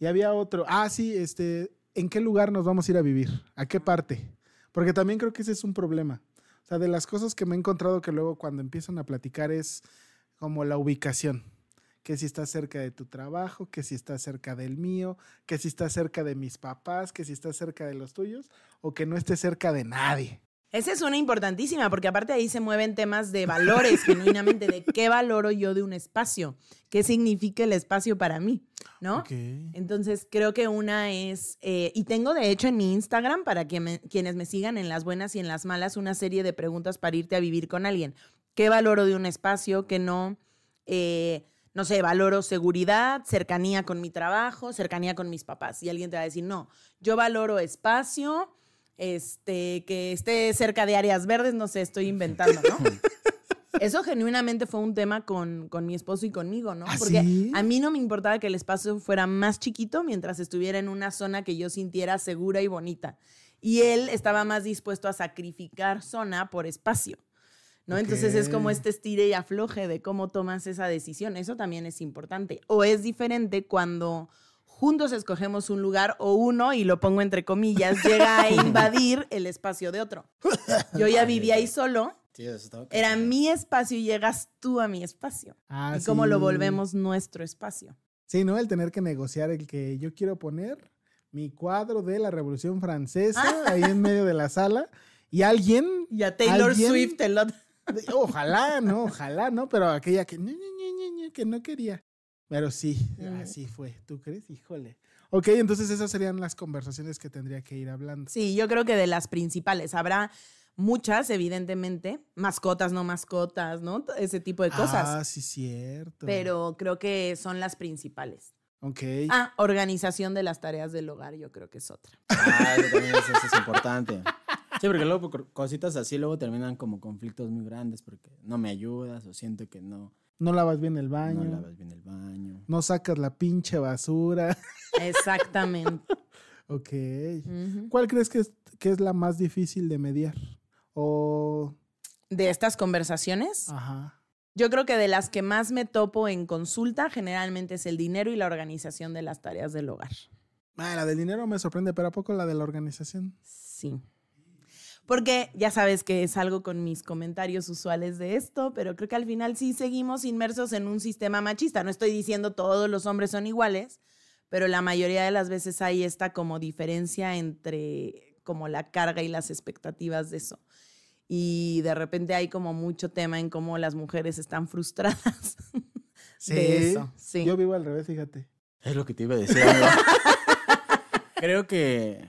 Y había otro, ah, sí, este, ¿en qué lugar nos vamos a ir a vivir? ¿A qué parte? Porque también creo que ese es un problema. O sea, de las cosas que me he encontrado que luego cuando empiezan a platicar es como la ubicación que si está cerca de tu trabajo, que si está cerca del mío, que si está cerca de mis papás, que si está cerca de los tuyos o que no esté cerca de nadie. Esa es una importantísima, porque aparte ahí se mueven temas de valores, genuinamente, de qué valoro yo de un espacio, qué significa el espacio para mí, ¿no? Entonces creo que una es, eh, y tengo de hecho en mi Instagram, para que quienes me sigan en las buenas y en las malas, una serie de preguntas para irte a vivir con alguien. ¿Qué valoro de un espacio? que no? Eh, no sé, valoro seguridad, cercanía con mi trabajo, cercanía con mis papás. Y alguien te va a decir, no, yo valoro espacio, este, que esté cerca de áreas verdes, no sé, estoy inventando, ¿no? Eso genuinamente fue un tema con, mi esposo y conmigo, ¿no? ¿Ah, Porque a mí no me importaba que el espacio fuera más chiquito mientras estuviera en una zona que yo sintiera segura y bonita. Y él estaba más dispuesto a sacrificar zona por espacio. ¿no? Entonces es como este estire y afloje de cómo tomas esa decisión. Eso también es importante. O es diferente cuando juntos escogemos un lugar o uno, y lo pongo entre comillas, llega a invadir el espacio de otro. Yo ya vivía ahí solo. Era mi espacio y llegas tú a mi espacio. Ah, y cómo lo volvemos nuestro espacio. Sí, ¿no? El tener que negociar el que yo quiero poner mi cuadro de la Revolución Francesa ah. ahí en medio de la sala y alguien... Y a Taylor Swift el otro Ojalá, ¿no? Ojalá, ¿no? Pero aquella que, que no quería. Pero sí, así fue. ¿Tú crees? Híjole. Ok, entonces esas serían las conversaciones que tendría que ir hablando. Sí, yo creo que de las principales. Habrá muchas, evidentemente, mascotas, no mascotas, ¿no? Ese tipo de cosas. Ah, sí, cierto. Pero creo que son las principales. Ok. Ah, organización de las tareas del hogar, yo creo que es otra. Ah, eso también eso es importante. Sí, porque luego cositas así luego terminan como conflictos muy grandes porque no me ayudas o siento que no. No lavas bien el baño. No lavas bien el baño. No sacas la pinche basura. Exactamente. ok. ¿Cuál crees que es, que es la más difícil de mediar? O. De estas conversaciones. Ajá. Yo creo que de las que más me topo en consulta generalmente es el dinero y la organización de las tareas del hogar. Ah, la del dinero me sorprende, pero ¿a poco la de la organización? Sí porque ya sabes que es algo con mis comentarios usuales de esto, pero creo que al final sí seguimos inmersos en un sistema machista. No estoy diciendo todos los hombres son iguales, pero la mayoría de las veces hay esta como diferencia entre como la carga y las expectativas de eso. Y de repente hay como mucho tema en cómo las mujeres están frustradas. Sí, eso. sí. Yo vivo al revés, fíjate. Es lo que te iba a decir. Creo que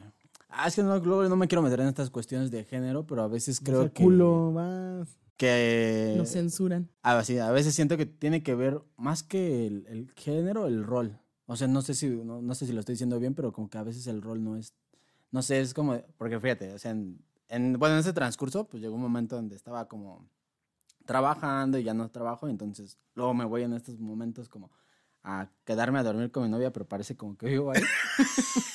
Ah, es que no, luego no me quiero meter en estas cuestiones de género, pero a veces creo que... que. Culo, más. Que. Nos censuran. Ah, sí, a veces siento que tiene que ver más que el, género, el rol. O sea, no sé, si, no, sé si lo estoy diciendo bien, pero como que a veces el rol no es. No sé, es como. Porque fíjate, o sea, en, bueno, en ese transcurso, pues llegó un momento donde estaba como trabajando y ya no trabajo, entonces luego me voy en estos momentos como a quedarme a dormir con mi novia, pero parece como que vivo ahí.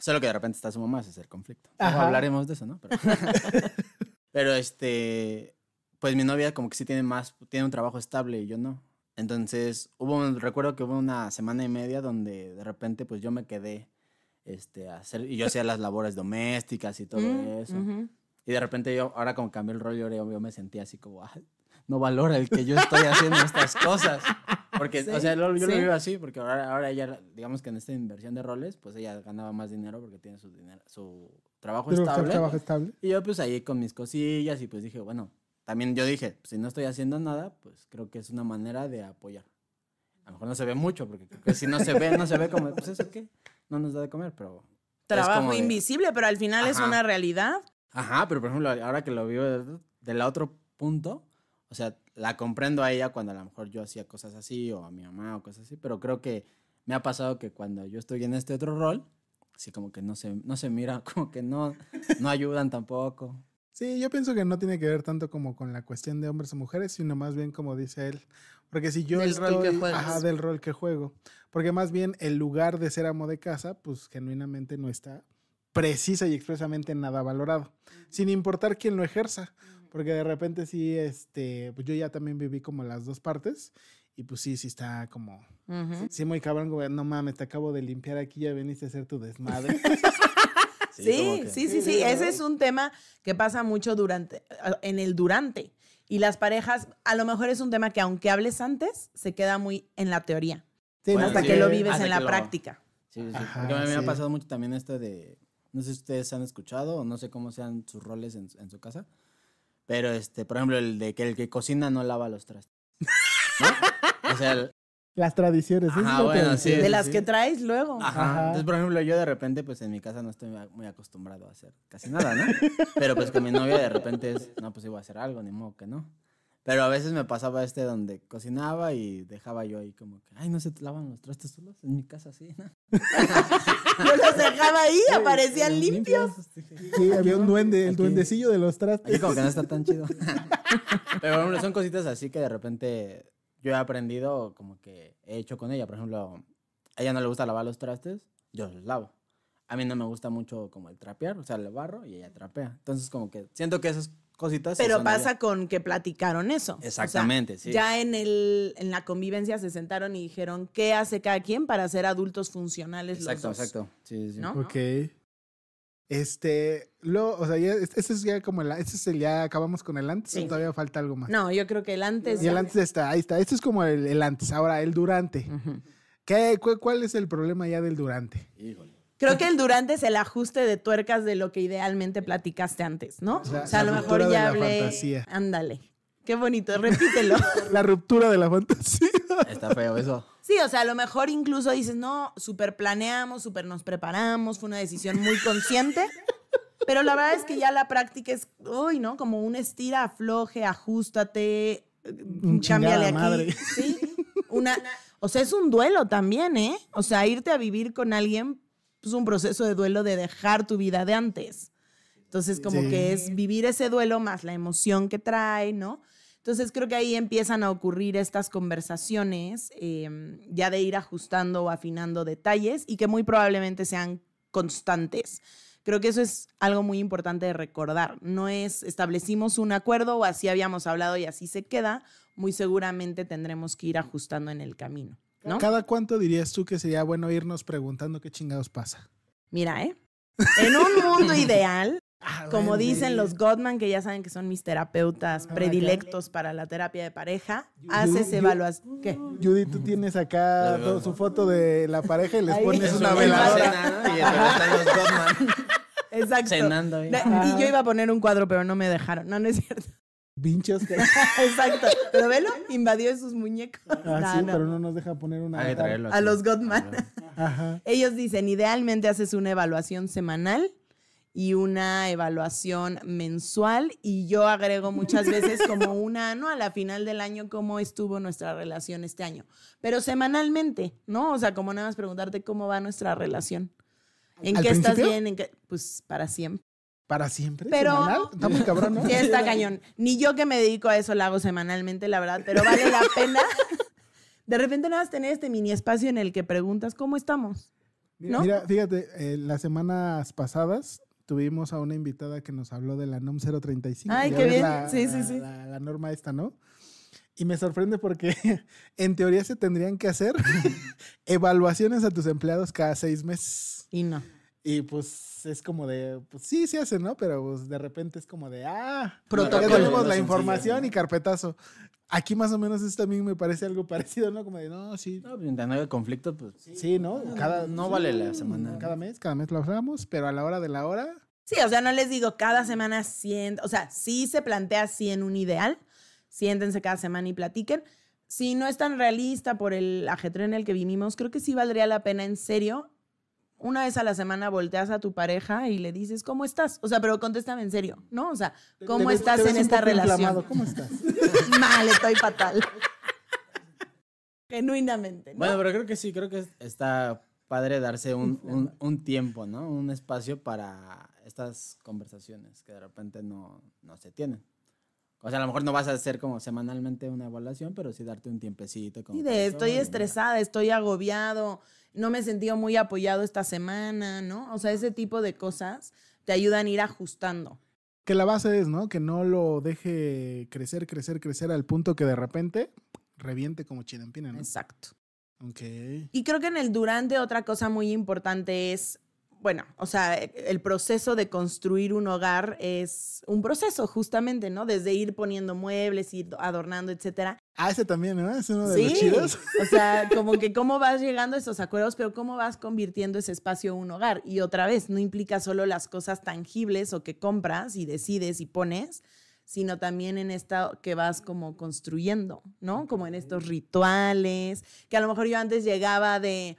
Solo que de repente está su mamá, es el conflicto. hablaremos de eso, ¿no? Pero, este, pues mi novia como que sí tiene más, tiene un trabajo estable y yo no. Entonces, hubo recuerdo que hubo una semana y media donde de repente pues yo me quedé este, a hacer, y yo hacía las labores domésticas y todo mm, eso. Y de repente yo, ahora como cambié el rollo, yo, yo me sentía así como, ah, no valora el que yo estoy haciendo estas cosas. Porque, o sea, yo lo vivo así, porque ahora, ahora ella, digamos que en esta inversión de roles, pues ella ganaba más dinero porque tiene su dinero, su trabajo estable. Y yo pues ahí con mis cosillas y pues dije, bueno, también yo dije, pues, si no estoy haciendo nada, pues creo que es una manera de apoyar. A lo mejor no se ve mucho, porque si no se ve, no se ve como, pues eso que no nos da de comer, pero... Trabajo invisible, pero al final es una realidad. Ajá, pero por ejemplo, ahora que lo vivo del la otro punto, o sea, la comprendo a ella cuando a lo mejor yo hacía cosas así o a mi mamá o cosas así, pero creo que me ha pasado que cuando yo estoy en este otro rol, sí como que no se, no se mira, como que no, no ayudan tampoco. Sí, yo pienso que no tiene que ver tanto como con la cuestión de hombres o mujeres, sino más bien como dice él, porque si yo del rol que ajá, del rol que juego, porque más bien el lugar de ser amo de casa, pues genuinamente no está precisa y expresamente nada valorado, sin importar quién lo ejerza. Porque de repente sí, este, pues yo ya también viví como las dos partes. Y pues sí, sí está como. Sí, muy cabrón, güey. No mames, te acabo de limpiar aquí, ya veniste a hacer tu desmadre. sí, sí, sí, sí, Ese es un tema que pasa mucho durante, ah, en el durante. Y las parejas, a lo mejor es un tema que aunque hables antes, se queda muy en la teoría. Sí, hasta que lo vives en la práctica. Sí, sí. a mí me ha pasado mucho también esto de. No sé si ustedes han escuchado o no sé cómo sean sus roles en, en su casa, pero, este, por ejemplo, el de que el que cocina no lava los trastes. O sea, las tradiciones. de las que traes luego. Ajá. Entonces, por ejemplo, yo de repente, pues en mi casa no estoy muy acostumbrado a hacer casi nada, ¿no? Pero pues con mi novia de repente es, no, pues iba a hacer algo, ni modo que no. Pero a veces me pasaba este donde cocinaba y dejaba yo ahí como que, ay, no se lavan los trastes solos en mi casa así, ¿no? yo los dejaba ahí, aparecían limpios. Sí, había un duende, el duendecillo de los trastes. Aquí como que no está tan chido. Pero bueno, son cositas así que de repente yo he aprendido, como que he hecho con ella. Por ejemplo, a ella no le gusta lavar los trastes, yo los lavo. A mí no me gusta mucho como el trapear, o sea, le barro y ella trapea. Entonces, como que siento que eso es pero pasa con que platicaron eso. Exactamente, Ya en, el, en la convivencia se sentaron y dijeron, ¿qué hace cada quien para ser adultos funcionales exacto, los Exacto, exacto. Sí, sí. ¿No? Ok. Este, lo, o sea, ya, es ya como el, es el, ya acabamos con el antes, o todavía falta algo más. No, yo creo que el antes. Y el antes está, ahí está. Este es como el, antes, ahora el durante. cuál, ¿Cuál es el problema ya del durante? Híjole. Creo que el durante es el ajuste de tuercas de lo que idealmente platicaste antes, ¿no? o sea, a lo mejor ya hablé. Ándale. Qué bonito, repítelo. la ruptura de la fantasía. Está feo eso. Sí, o sea, a lo mejor incluso dices, no, super planeamos, super nos preparamos, fue una decisión muy consciente. Pero la verdad es que ya la práctica es, uy, ¿no? Como un estira, afloje, ajustate, un cámbiale Madre. Sí, una, o sea, es un duelo también, ¿eh? O sea, irte a vivir con alguien es pues, un proceso de duelo de dejar tu vida de antes. Entonces, como que es vivir ese duelo más la emoción que trae, ¿no? Entonces, creo que ahí empiezan a ocurrir estas conversaciones, em, ya de ir ajustando o afinando detalles y que muy probablemente sean constantes. Creo que eso es algo muy importante de recordar. No es establecimos un acuerdo o así habíamos hablado y así se queda. Muy seguramente tendremos que ir ajustando en el camino. ¿Cada cuánto dirías tú que sería bueno irnos preguntando qué chingados pasa? Mira, ¿eh? En un mundo ideal, ah, como dicen los Godman, que ya saben que son mis terapeutas ah, predilectos para la terapia de pareja, haces evaluación. ¿Qué? Judy, tú tienes acá su foto de la pareja y les pones una veladora. Y los Exacto. Y yo iba a poner un cuadro, pero no me dejaron. No, no es cierto que. Exacto. Pero velo, invadió esos muñecos. Ah, sí, pero no nos deja poner una. a los Godman. Ellos dicen, idealmente haces una evaluación semanal y una evaluación mensual y yo agrego muchas veces como una ¿no? a la final del año cómo estuvo nuestra relación este año, pero semanalmente, ¿no? O sea, como nada más preguntarte cómo va nuestra relación. ¿En qué estás bien? ¿En qué? Pues para siempre. ¿Para siempre? Pero, ¿Semanal? Estamos cabrón, ¿no? Sí, está cañón. Ni yo que me dedico a eso lo hago semanalmente, la verdad, pero vale la pena. De repente nada más tener este mini espacio en el que preguntas cómo estamos. ¿no? mira fíjate, eh, las semanas pasadas tuvimos a una invitada que nos habló de la NOM 035. Ay, qué bien. sí, sí, sí. la norma esta, ¿no? Y me sorprende porque en teoría se tendrían que hacer evaluaciones a tus empleados cada seis meses. Y no. Y pues es como de, pues sí, se hace, ¿no? Pero pues, de repente es como de, ah, Protocolo. ya tenemos la información y carpetazo. Aquí más o menos esto a mí me parece algo parecido, ¿no? Como de, no, sí. No, pues, no conflicto, pues. Sí, ¿no? Cada, no vale la semana. Cada mes, cada mes lo hacemos, pero a la hora de la hora. Sí, o sea, no les digo cada semana 100, o sea, sí se plantea así en un ideal, siéntense cada semana y platiquen. Si no es tan realista por el ajetreo en el que vivimos, creo que sí valdría la pena en serio una vez a la semana volteas a tu pareja y le dices, ¿cómo estás? O sea, pero contéstame en serio, ¿no? O sea, ¿cómo estás en esta relación? Mal, estoy fatal. Genuinamente. Bueno, pero creo que sí, creo que está padre darse un, un, un, tiempo, ¿no? Un espacio para estas conversaciones que de repente no, no se tienen. O sea, a lo mejor no vas a hacer como semanalmente una evaluación, pero sí darte un tiempecito. Como de estoy estresada, estoy agobiado, no me he sentido muy apoyado esta semana, ¿no? O sea, ese tipo de cosas te ayudan a ir ajustando. Que la base es, ¿no? Que no lo deje crecer, crecer, crecer al punto que de repente reviente como chinampina, ¿no? Exacto. Ok. Y creo que en el durante otra cosa muy importante es bueno, o sea, e, e, el proceso de construir un hogar es un proceso justamente, ¿no? Desde ir poniendo muebles, ir adornando, etcétera. Ah, ese también, ¿no? Es uno de los chidos. O sea, como que cómo vas llegando a esos acuerdos, pero cómo vas convirtiendo ese espacio en un hogar. Y otra vez, no implica solo las cosas tangibles o que compras y decides y pones, sino también en esta que vas como construyendo, ¿no? Como en estos rituales, que a lo mejor yo antes llegaba de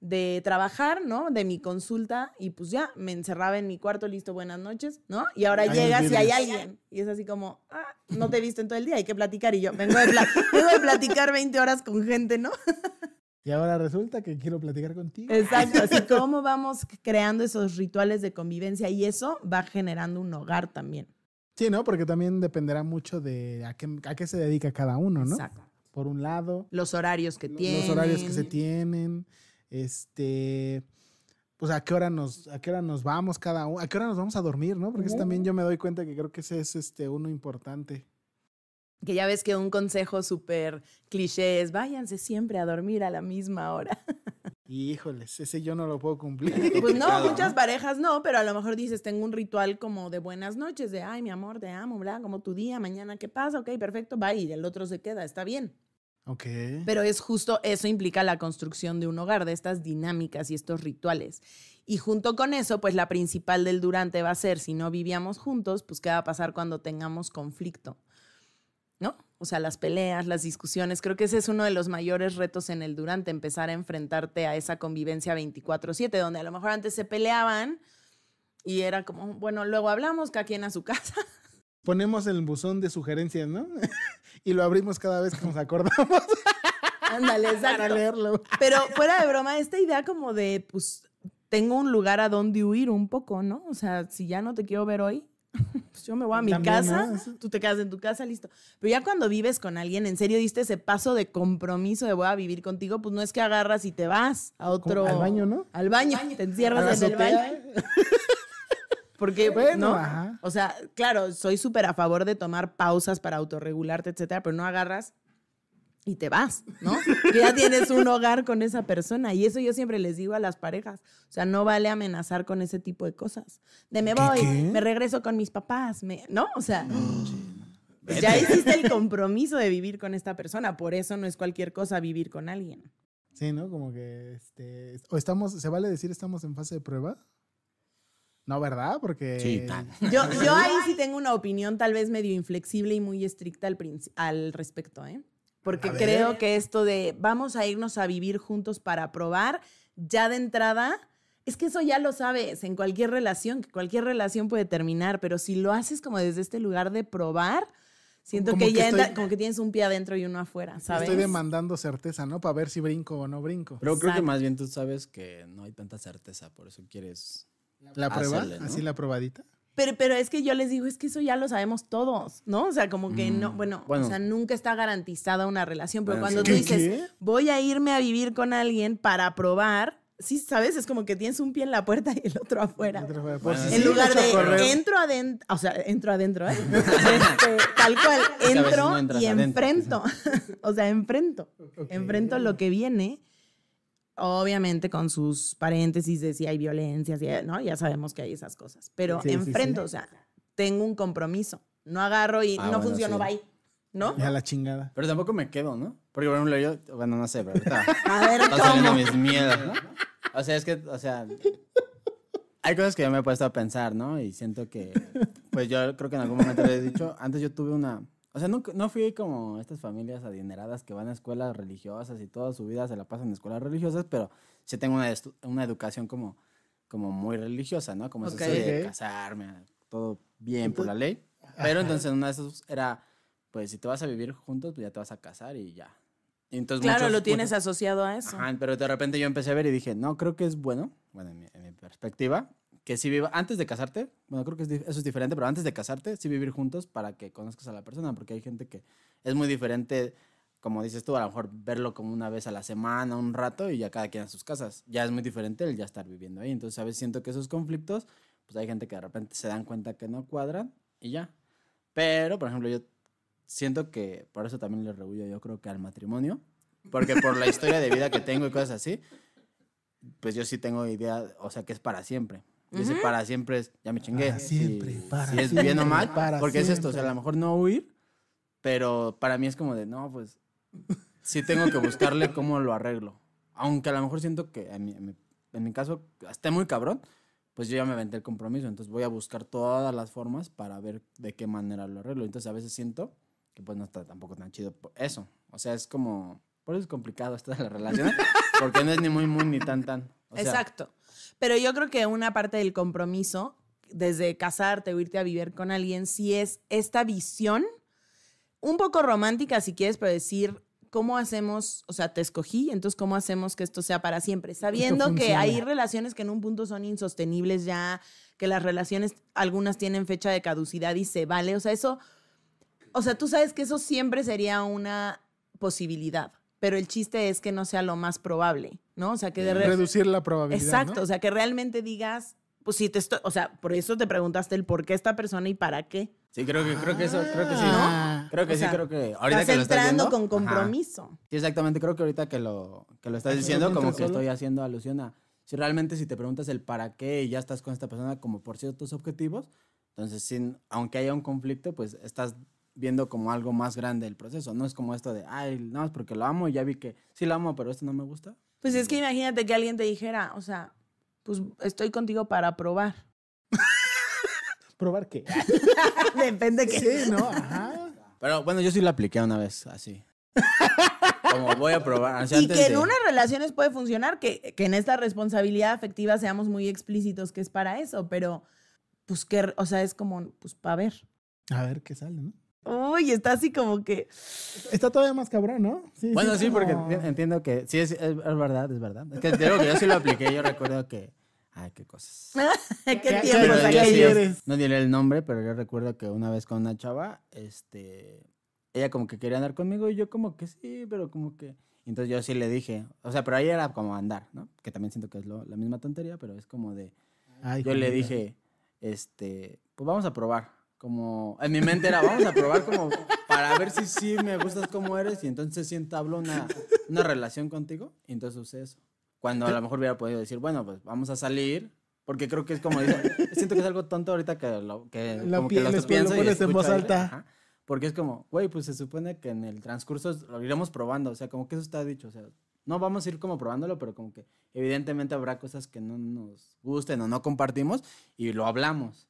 de trabajar, ¿no? De mi consulta y pues ya me encerraba en mi cuarto, listo, buenas noches, ¿no? Y ahora llegas y hay alguien y es así como, ah, no te he visto en todo el día, hay que platicar y yo vengo de, platicar 20 horas con gente, ¿no? y ahora resulta que quiero platicar contigo. Exacto, así como vamos creando esos rituales de convivencia y eso va generando un hogar también. Sí, ¿no? Porque también dependerá mucho de a qué, se dedica cada uno, ¿no? Exacto. Por un lado. Los horarios que tienen. Los horarios que se tienen este, pues a qué hora nos, a qué hora nos vamos cada uno, a qué hora nos vamos a dormir, ¿no? Porque también yo me doy cuenta que creo que ese es este uno importante. Que ya ves que un consejo súper cliché es váyanse siempre a dormir a la misma hora. Híjoles, ese yo no lo puedo cumplir. Pues no, muchas parejas no, pero a lo mejor dices, tengo un ritual como de buenas noches, de ay, mi amor, te amo, bla, como tu día, mañana, ¿qué pasa? Ok, perfecto, va y el otro se queda, está bien. Pero es justo eso implica la construcción de un hogar, de estas dinámicas y estos rituales. Y junto con eso, pues la principal del durante va a ser, si no vivíamos juntos, pues qué va a pasar cuando tengamos conflicto, ¿no? O sea, las peleas, las discusiones, creo que ese es uno de los mayores retos en el durante, empezar a enfrentarte a esa convivencia 24/7, donde a lo mejor antes se peleaban y era como, bueno, luego hablamos, cada quien a su casa ponemos el buzón de sugerencias, ¿no? y lo abrimos cada vez que nos acordamos. Ándale, Para leerlo. Pero fuera de broma, esta idea como de, pues, tengo un lugar a donde huir un poco, ¿no? O sea, si ya no te quiero ver hoy, pues yo me voy a mi casa, tú te quedas en tu casa, listo. Pero ya cuando vives con alguien, en serio diste ese paso de compromiso de voy a vivir contigo, pues no es que agarras y te vas a otro. Al baño, ¿no? Al baño, te encierras en el baño. Porque, bueno, o sea, claro, soy súper a favor de tomar pausas para autorregularte, etcétera, pero no agarras y te vas, ¿no? ya tienes un hogar con esa persona. Y eso yo siempre les digo a las parejas. O sea, no vale amenazar con ese tipo de cosas. De me voy, me regreso con mis papás, me... ¿no? O sea, ya hiciste el compromiso de vivir con esta persona. Por eso no es cualquier cosa vivir con alguien. Sí, ¿no? Como que, este, o estamos, ¿se vale decir estamos en fase de prueba? No, ¿verdad? Porque. yo, yo ahí sí tengo una opinión tal vez medio inflexible y muy estricta al, al respecto, ¿eh? Porque creo que esto de vamos a irnos a vivir juntos para probar, ya de entrada, es que eso ya lo sabes en cualquier relación, que cualquier relación puede terminar, pero si lo haces como desde este lugar de probar, Siento que, ya como que tienes un pie adentro y uno afuera, ¿sabes? Estoy demandando certeza, ¿no? Para ver si brinco o no brinco. Pero creo que más bien tú sabes que no hay tanta certeza, por eso quieres ¿La prueba? ¿Así la probadita? Pero, pero es que yo les digo, es que eso ya lo sabemos todos, ¿no? O sea, como que mm. no, bueno, o sea, nunca está garantizada una relación, pero cuando tú dices, voy a irme a vivir con alguien para probar, sí, ¿sabes? Es como que tienes un pie en la puerta y el otro afuera. en lugar de entro adentro, o sea, entro adentro, ¿eh? Este, tal cual, entro y enfrento. o sea, enfrento. Enfrento lo que viene obviamente con sus paréntesis de si hay violencia, ¿no? Ya sabemos que hay esas cosas, pero enfrento, o sea, tengo un compromiso, no agarro y ah, no funciono, funcionó, bye. ¿No? Ya la chingada. Pero tampoco me quedo, ¿no? Porque, por ejemplo, yo, bueno, no sé, pero está A mis miedos, ¿no? O sea, es que, o sea, hay cosas que yo me he puesto a pensar, ¿no? Y siento que, pues yo creo que en algún momento les he dicho, antes yo tuve una, o sea, no, no fui como estas familias adineradas que van a escuelas religiosas y toda su vida se la pasan en escuelas religiosas, pero sí tengo una, educación como, como muy religiosa, ¿no? Como eso de casarme, todo bien por la ley. Pero entonces una de esas era, pues si te vas a vivir juntos, pues ya te vas a casar y ya. claro, lo tienes asociado a eso. pero de repente yo empecé a ver y dije, no, creo que es bueno, bueno, en mi perspectiva, que sí viva antes de casarte, bueno, creo que eso es diferente, pero antes de casarte, sí vivir juntos para que conozcas a la persona, porque hay gente que es muy diferente, como dices tú, a lo mejor verlo como una vez a la semana, un rato, y ya cada quien a sus casas. Ya es muy diferente el ya estar viviendo ahí. Entonces, a veces siento que esos conflictos, pues hay gente que de repente se dan cuenta que no cuadran y ya. Pero, por ejemplo, yo siento que por eso también le rehuyo, yo creo que al matrimonio, porque por la historia de vida que tengo y cosas así, pues yo sí tengo idea, o sea, que es para siempre. Dice, para siempre es, ya me chingué. Para siempre, para si es bien o mal, porque es esto, o sea, a lo mejor no huir, pero para mí es como de, no, pues sí tengo que buscarle cómo lo arreglo. Aunque a lo mejor siento que en mi, en mi, caso esté muy cabrón, pues yo ya me aventé el compromiso, entonces voy a buscar todas las formas para ver de qué manera lo arreglo. Entonces a veces siento que pues no está tampoco tan chido eso. O sea, es como, por eso es complicado esta la relación, porque no es ni muy, muy, ni tan, tan. Exacto. Pero yo creo que una parte del compromiso, desde casarte o irte a vivir con alguien, sí es esta visión, un poco romántica si quieres, pero decir, ¿cómo hacemos? O sea, te escogí, entonces, ¿cómo hacemos que esto sea para siempre? Sabiendo que hay relaciones que en un punto son insostenibles ya, que las relaciones, algunas tienen fecha de caducidad y se vale. O sea, eso, o sea, tú sabes que eso siempre sería una posibilidad pero el chiste es que no sea lo más probable, ¿no? O sea, que de Reducir la probabilidad. Exacto, o sea, que realmente digas, pues si te estoy, o sea, por eso te preguntaste el por qué esta persona y para qué. Sí, creo que, creo que eso, creo que sí. ¿No? Ah. Creo que sí, creo que ahorita estás que lo entrando con compromiso. Sí, exactamente, creo que ahorita que lo, que lo estás diciendo, como que estoy haciendo alusión a, si realmente si te preguntas el para qué y ya estás con esta persona como por ciertos objetivos, entonces sin, aunque haya un conflicto, pues estás viendo como algo más grande el proceso. No es como esto de, ay, no, es porque lo amo y ya vi que sí lo amo, pero esto no me gusta. Pues es que imagínate que alguien te dijera, o sea, pues estoy contigo para probar. ¿Probar qué? Depende que. Sí, ¿no? Ajá. Pero bueno, yo sí lo apliqué una vez así. Como voy a probar. Así y que en unas relaciones puede funcionar, que, que en esta responsabilidad afectiva seamos muy explícitos que es para eso, pero pues que, o sea, es como, pues para ver. A ver qué sale, ¿no? Uy, está así como que. Está todavía más cabrón, ¿no? bueno, sí, porque entiendo que. Sí, es, verdad, es verdad. Es que yo sí lo apliqué, yo recuerdo que. Ay, qué cosas. qué, no diré el nombre, pero yo recuerdo que una vez con una chava, este. Ella como que quería andar conmigo y yo como que sí, pero como que. Entonces yo sí le dije. O sea, pero ahí era como andar, ¿no? Que también siento que es lo, la misma tontería, pero es como de. yo le dije, este. Pues vamos a probar como en mi mente era, vamos a probar como para ver si sí me gustas como eres y entonces si entablo una, una relación contigo y entonces usé eso. Cuando a lo mejor hubiera podido decir, bueno, pues vamos a salir, porque creo que es como, siento que es algo tonto ahorita que lo, que, como lo pienso en voz alta. porque es como, güey, pues se supone que en el transcurso lo iremos probando, o sea, como que eso está dicho, o sea, no vamos a ir como probándolo, pero como que evidentemente habrá cosas que no nos gusten o no compartimos y lo hablamos.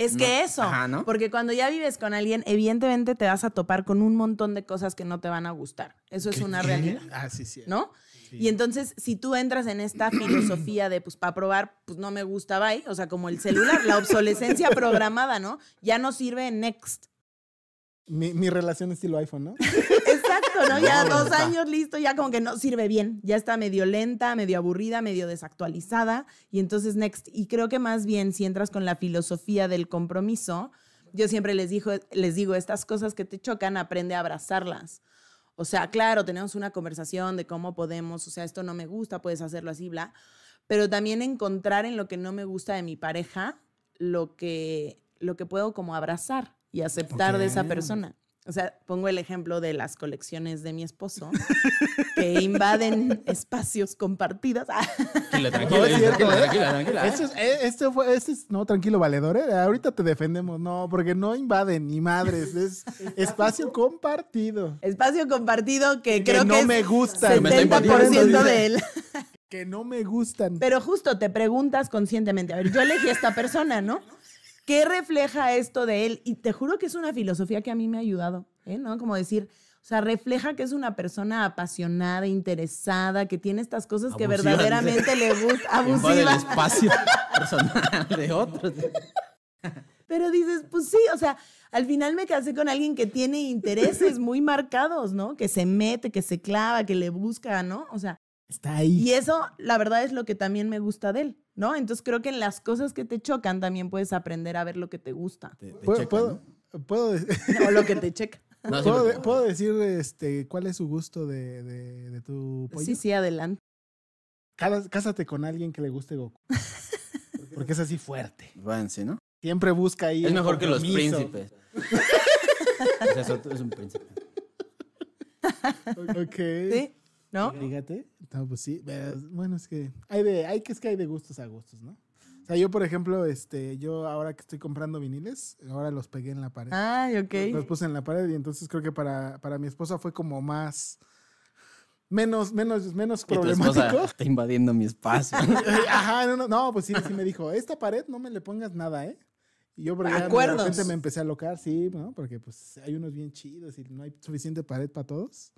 Es que eso, ¿no? porque cuando ya vives con alguien, evidentemente te vas a topar con un montón de cosas que no te van a gustar. Eso es una realidad. ah, sí, ¿No? Y entonces, si tú entras en esta filosofía de, pues, para probar, pues no me gusta, bye, o sea, como el celular, la obsolescencia programada, ¿no? Ya no sirve Next. Mi, mi relación estilo iPhone, ¿no? Exacto, ¿no? Ya dos años listo, ya como que no sirve bien. Ya está medio lenta, medio aburrida, medio desactualizada. Y entonces, next. Y creo que más bien si entras con la filosofía del compromiso, yo siempre les, digo, les digo, estas cosas que te chocan, aprende a abrazarlas. O sea, claro, tenemos una conversación de cómo podemos, o sea, esto no me gusta, puedes hacerlo así, bla. Pero también encontrar en lo que no me gusta de mi pareja lo que, lo que puedo como abrazar y aceptar de esa persona. O sea, pongo el ejemplo de las colecciones de mi esposo que invaden espacios compartidos. ¿eh? Tranquila, tranquila, tranquila, tranquila, Esto fue, este no, tranquilo, valedor, ¿eh? ahorita te defendemos, no, porque no invaden ni madres, es espacio compartido. Espacio compartido que, creo que no me gusta, 70% de él. Que no me gustan. Pero justo te preguntas conscientemente, a ver, yo elegí a esta persona, ¿no? ¿Qué refleja esto de él? Y te juro que es una filosofía que a mí me ha ayudado, ¿eh? ¿no? Como decir, o sea, refleja que es una persona apasionada, interesada, que tiene estas cosas que verdaderamente le gusta, abusiva. el espacio personal de otros. Pero dices, pues sí, o sea, al final me casé con alguien que tiene intereses muy marcados, ¿no? Que se mete, que se clava, que le busca, ¿no? O sea, está ahí. Y eso, la verdad, es lo que también me gusta de él. ¿no? Entonces creo que en las cosas que te chocan también puedes aprender a ver lo que te gusta. ¿Puedo, ¿puedo, ¿puedo lo que te checa. ¿Puedo, decir este, cuál es su gusto de, tu pollo? Sí, sí, adelante. cásate con alguien que le guste Goku. Porque es así fuerte. Vance, ¿no? Siempre busca ahí. Es mejor que los príncipes. es un príncipe. ok. ¿Sí? ¿no? Fíjate, no, pues sí, bueno, es que hay de, hay que es que hay de gustos a gustos, ¿no? O sea, yo por ejemplo, este, yo ahora que estoy comprando viniles, ahora los pegué en la pared. Ah, ok. Los puse en la pared y entonces creo que para, para mi esposa fue como más menos, menos, menos problemático. está invadiendo mi espacio. Ajá, no, no, no, pues sí, me dijo, esta pared no me le pongas nada, ¿eh? Y yo por de repente me empecé a locar, sí, ¿no? Porque pues hay unos bien chidos y no hay suficiente pared para todos.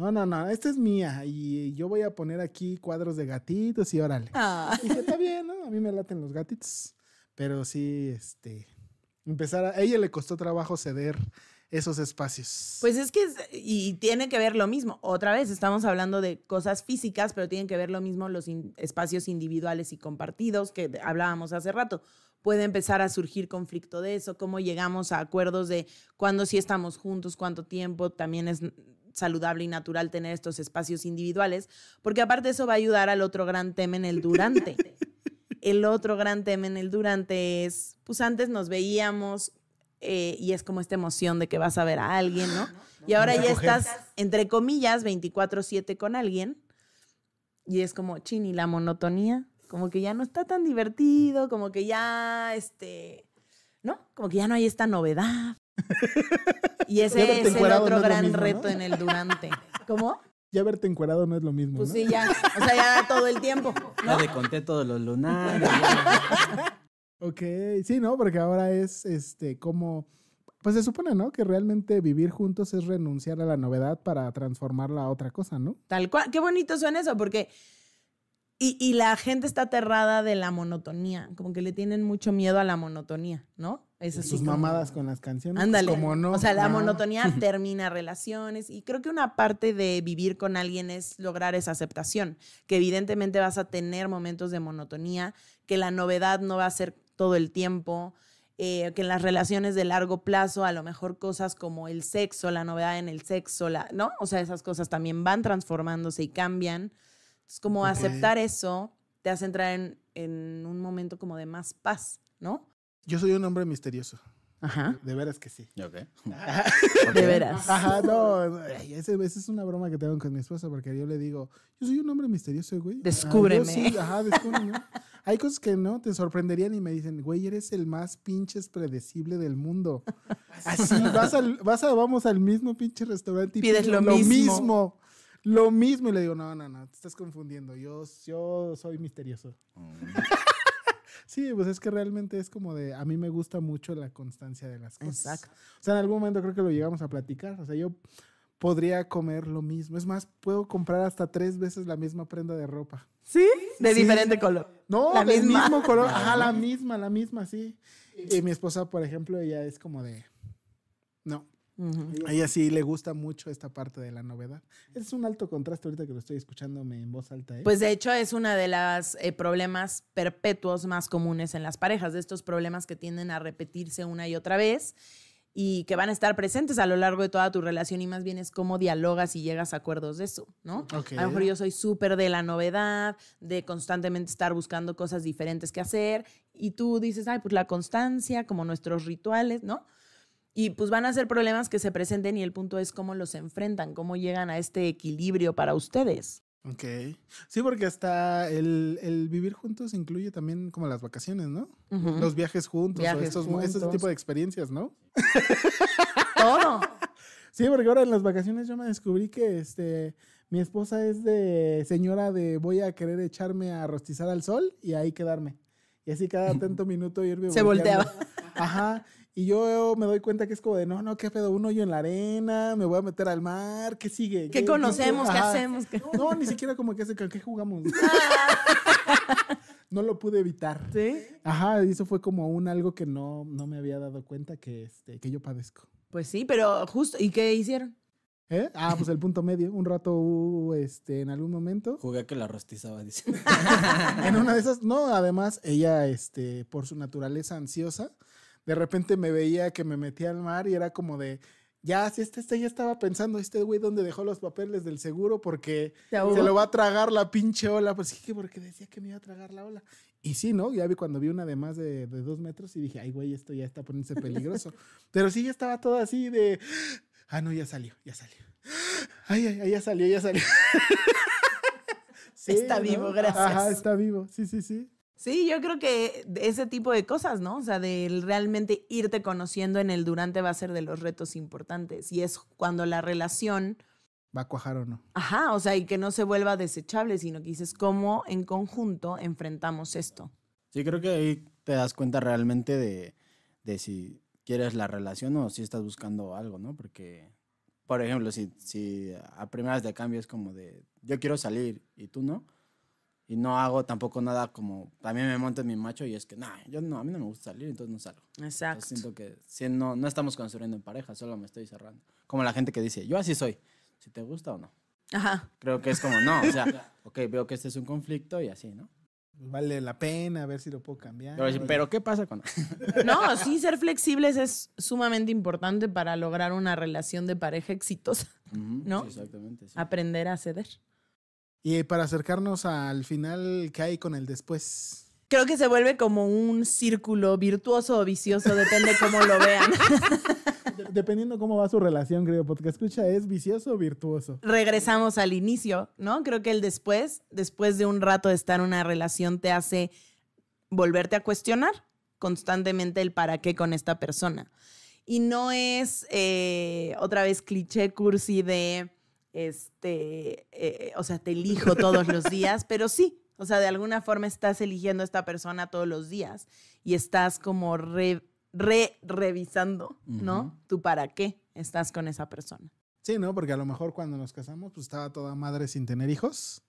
No, no, no, esta es mía y yo voy a poner aquí cuadros de gatitos y órale. Ah. Y está bien, ¿no? A mí me laten los gatitos. Pero sí, este, empezar a... ella le costó trabajo ceder esos espacios. Pues es que, y tiene que ver lo mismo, otra vez estamos hablando de cosas físicas, pero tienen que ver lo mismo los espacios individuales y compartidos que hablábamos hace rato. Puede empezar a surgir conflicto de eso, cómo llegamos a acuerdos de cuándo sí estamos juntos, cuánto tiempo, también es saludable y natural tener estos espacios individuales, porque aparte eso va a ayudar al otro gran tema en el durante. el otro gran tema en el durante es, pues antes nos veíamos eh, y es como esta emoción de que vas a ver a alguien, ¿no? Ah, y ahora ya estás, entre comillas, 24/7 con alguien y es como, chini la monotonía, como que ya no está tan divertido, como que ya, este, ¿no? Como que ya no hay esta novedad. Y ese es el otro gran reto en el durante. ¿Cómo? Ya verte encuerado no es lo mismo. Pues sí, ya. O sea, ya todo el tiempo. Ya te conté todos los lunares. ok, sí, ¿no? Porque ahora es este como. Pues se supone, ¿no? Que realmente vivir juntos es renunciar a la novedad para transformarla a otra cosa, ¿no? Tal cual. Qué bonito suena eso, porque. Y, y la gente está aterrada de la monotonía, como que le tienen mucho miedo a la monotonía, ¿no? sus mamadas con las canciones. Ándale. O sea, la monotonía termina relaciones y creo que una parte de vivir con alguien es lograr esa aceptación, que evidentemente vas a tener momentos de monotonía, que la novedad no va a ser todo el tiempo, eh, que en las relaciones de largo plazo a lo mejor cosas como el sexo, la novedad en el sexo, la, ¿no? O sea, esas cosas también van transformándose y cambian. Es como aceptar eso te hace entrar en, en un momento como de más paz, ¿no? Yo soy un hombre misterioso. Ajá. De veras que sí. Okay. De veras. Ajá, no. Esa es una broma que tengo con mi esposa porque yo le digo, yo soy un hombre misterioso, güey. Descúbreme. Ajá, sí, descúbreme. Hay cosas que no te sorprenderían y me dicen, güey, eres el más pinches predecible del mundo. Así, vas al, vas a, vamos al mismo pinche restaurante y pides, lo, lo, mismo. lo mismo. Y le digo, no, no, no, te estás confundiendo. Yo, yo soy misterioso. Mm. Sí, pues es que realmente es como de, a mí me gusta mucho la constancia de las cosas. Exacto. O sea, en algún momento creo que lo llegamos a platicar. O sea, yo podría comer lo mismo. Es más, puedo comprar hasta tres veces la misma prenda de ropa. ¿Sí? De diferente color. No, la misma. mismo color. Ajá, la misma, la misma, sí. Y mi esposa, por ejemplo, ella es como de, no, Uh así A ella sí le gusta mucho esta parte de la novedad. Es un alto contraste ahorita que lo estoy escuchándome en voz alta. ¿eh? Pues de hecho es uno de los eh, problemas perpetuos más comunes en las parejas, de estos problemas que tienden a repetirse una y otra vez y que van a estar presentes a lo largo de toda tu relación y más bien es cómo dialogas y llegas a acuerdos de eso, ¿no? A lo mejor yo soy súper de la novedad, de constantemente estar buscando cosas diferentes que hacer y tú dices, ay, pues la constancia, como nuestros rituales, ¿no? Y pues van a ser problemas que se presenten y el punto es cómo los enfrentan, cómo llegan a este equilibrio para ustedes. Ok. Sí, porque hasta el, vivir juntos incluye también como las vacaciones, ¿no? Los viajes juntos, viajes este tipo de experiencias, ¿no? Todo. Sí, porque ahora en las vacaciones yo me descubrí que este mi esposa es de señora de voy a querer echarme a rostizar al sol y ahí quedarme. Y así cada tanto minuto irme. Se volteaba. Ajá. Y yo me doy cuenta que es como de, no, no, qué pedo, uno yo en la arena, me voy a meter al mar, ¿qué sigue? ¿Qué, conocemos? ¿Qué, hacemos? No, ni siquiera como que ¿qué jugamos? Ah. no lo pude evitar. ¿Sí? Ajá, y eso fue como un algo que no, no me había dado cuenta que, este, que yo padezco. Pues sí, pero justo, ¿y qué hicieron? ¿Eh? Ah, pues el punto medio. Un rato, este, en algún momento. Jugué que la rostizaba, dice. en una de esas, no, además, ella, este, por su naturaleza ansiosa, de repente me veía que me metía al mar y era como de, ya, si este, este ya estaba pensando, este güey, ¿dónde dejó los papeles del seguro? Porque se lo va a tragar la pinche ola. Pues sí, porque decía que me iba a tragar la ola. Y sí, ¿no? Ya vi cuando vi una de más de, dos metros y dije, ay, güey, esto ya está poniéndose peligroso. Pero sí, ya estaba todo así de, ah, no, ya salió, ya salió. Ay, ay, ay ya salió, ya salió. está vivo, gracias. Ajá, está vivo, sí, sí, sí. Sí, yo creo que ese tipo de cosas, ¿no? O sea, de realmente irte conociendo en el durante va a ser de los retos importantes. Y es cuando la relación... Va a cuajar o no. Ajá, o sea, y que no se vuelva desechable, sino que dices cómo en conjunto enfrentamos esto. Sí, creo que ahí te das cuenta realmente de, si quieres la relación o si estás buscando algo, ¿no? Porque, por ejemplo, si, si a primeras de cambio es como de yo quiero salir y tú no, y no hago tampoco nada como también me monto en mi macho y es que yo no a mí no me gusta salir entonces no salgo exacto siento que si no no estamos construyendo en pareja solo me estoy cerrando como la gente que dice yo así soy si te gusta o no ajá creo que es como no o sea ok, veo que este es un conflicto y así no vale la pena a ver si lo puedo cambiar pero, qué pasa con no sí ser flexibles es sumamente importante para lograr una relación de pareja exitosa no exactamente sí. aprender a ceder y para acercarnos al final, ¿qué hay con el después? Creo que se vuelve como un círculo virtuoso o vicioso, depende cómo lo vean. Dependiendo cómo va su relación, creo, porque escucha, ¿es vicioso o virtuoso? Regresamos al inicio, ¿no? Creo que el después, después de un rato de estar en una relación, te hace volverte a cuestionar constantemente el para qué con esta persona. Y no es eh, otra vez cliché cursi de este, eh, o sea, te elijo todos los días, pero sí, o sea, de alguna forma estás eligiendo a esta persona todos los días y estás como re, re revisando, ¿no? Tú para qué estás con esa persona. Sí, ¿no? Porque a lo mejor cuando nos casamos, pues estaba toda madre sin tener hijos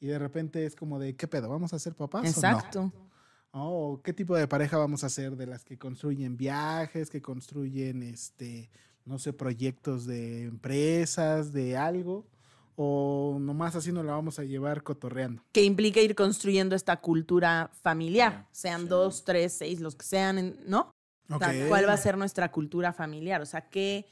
y de repente es como de, ¿qué pedo? ¿Vamos a ser papás? Exacto. O oh, ¿Qué tipo de pareja vamos a ser? De las que construyen viajes, que construyen este no sé, proyectos de empresas, de algo, o nomás así nos la vamos a llevar cotorreando. Que implica ir construyendo esta cultura familiar, sean dos, tres, seis, los que sean, ¿no? ¿Cuál va a ser nuestra cultura familiar? O sea, ¿qué,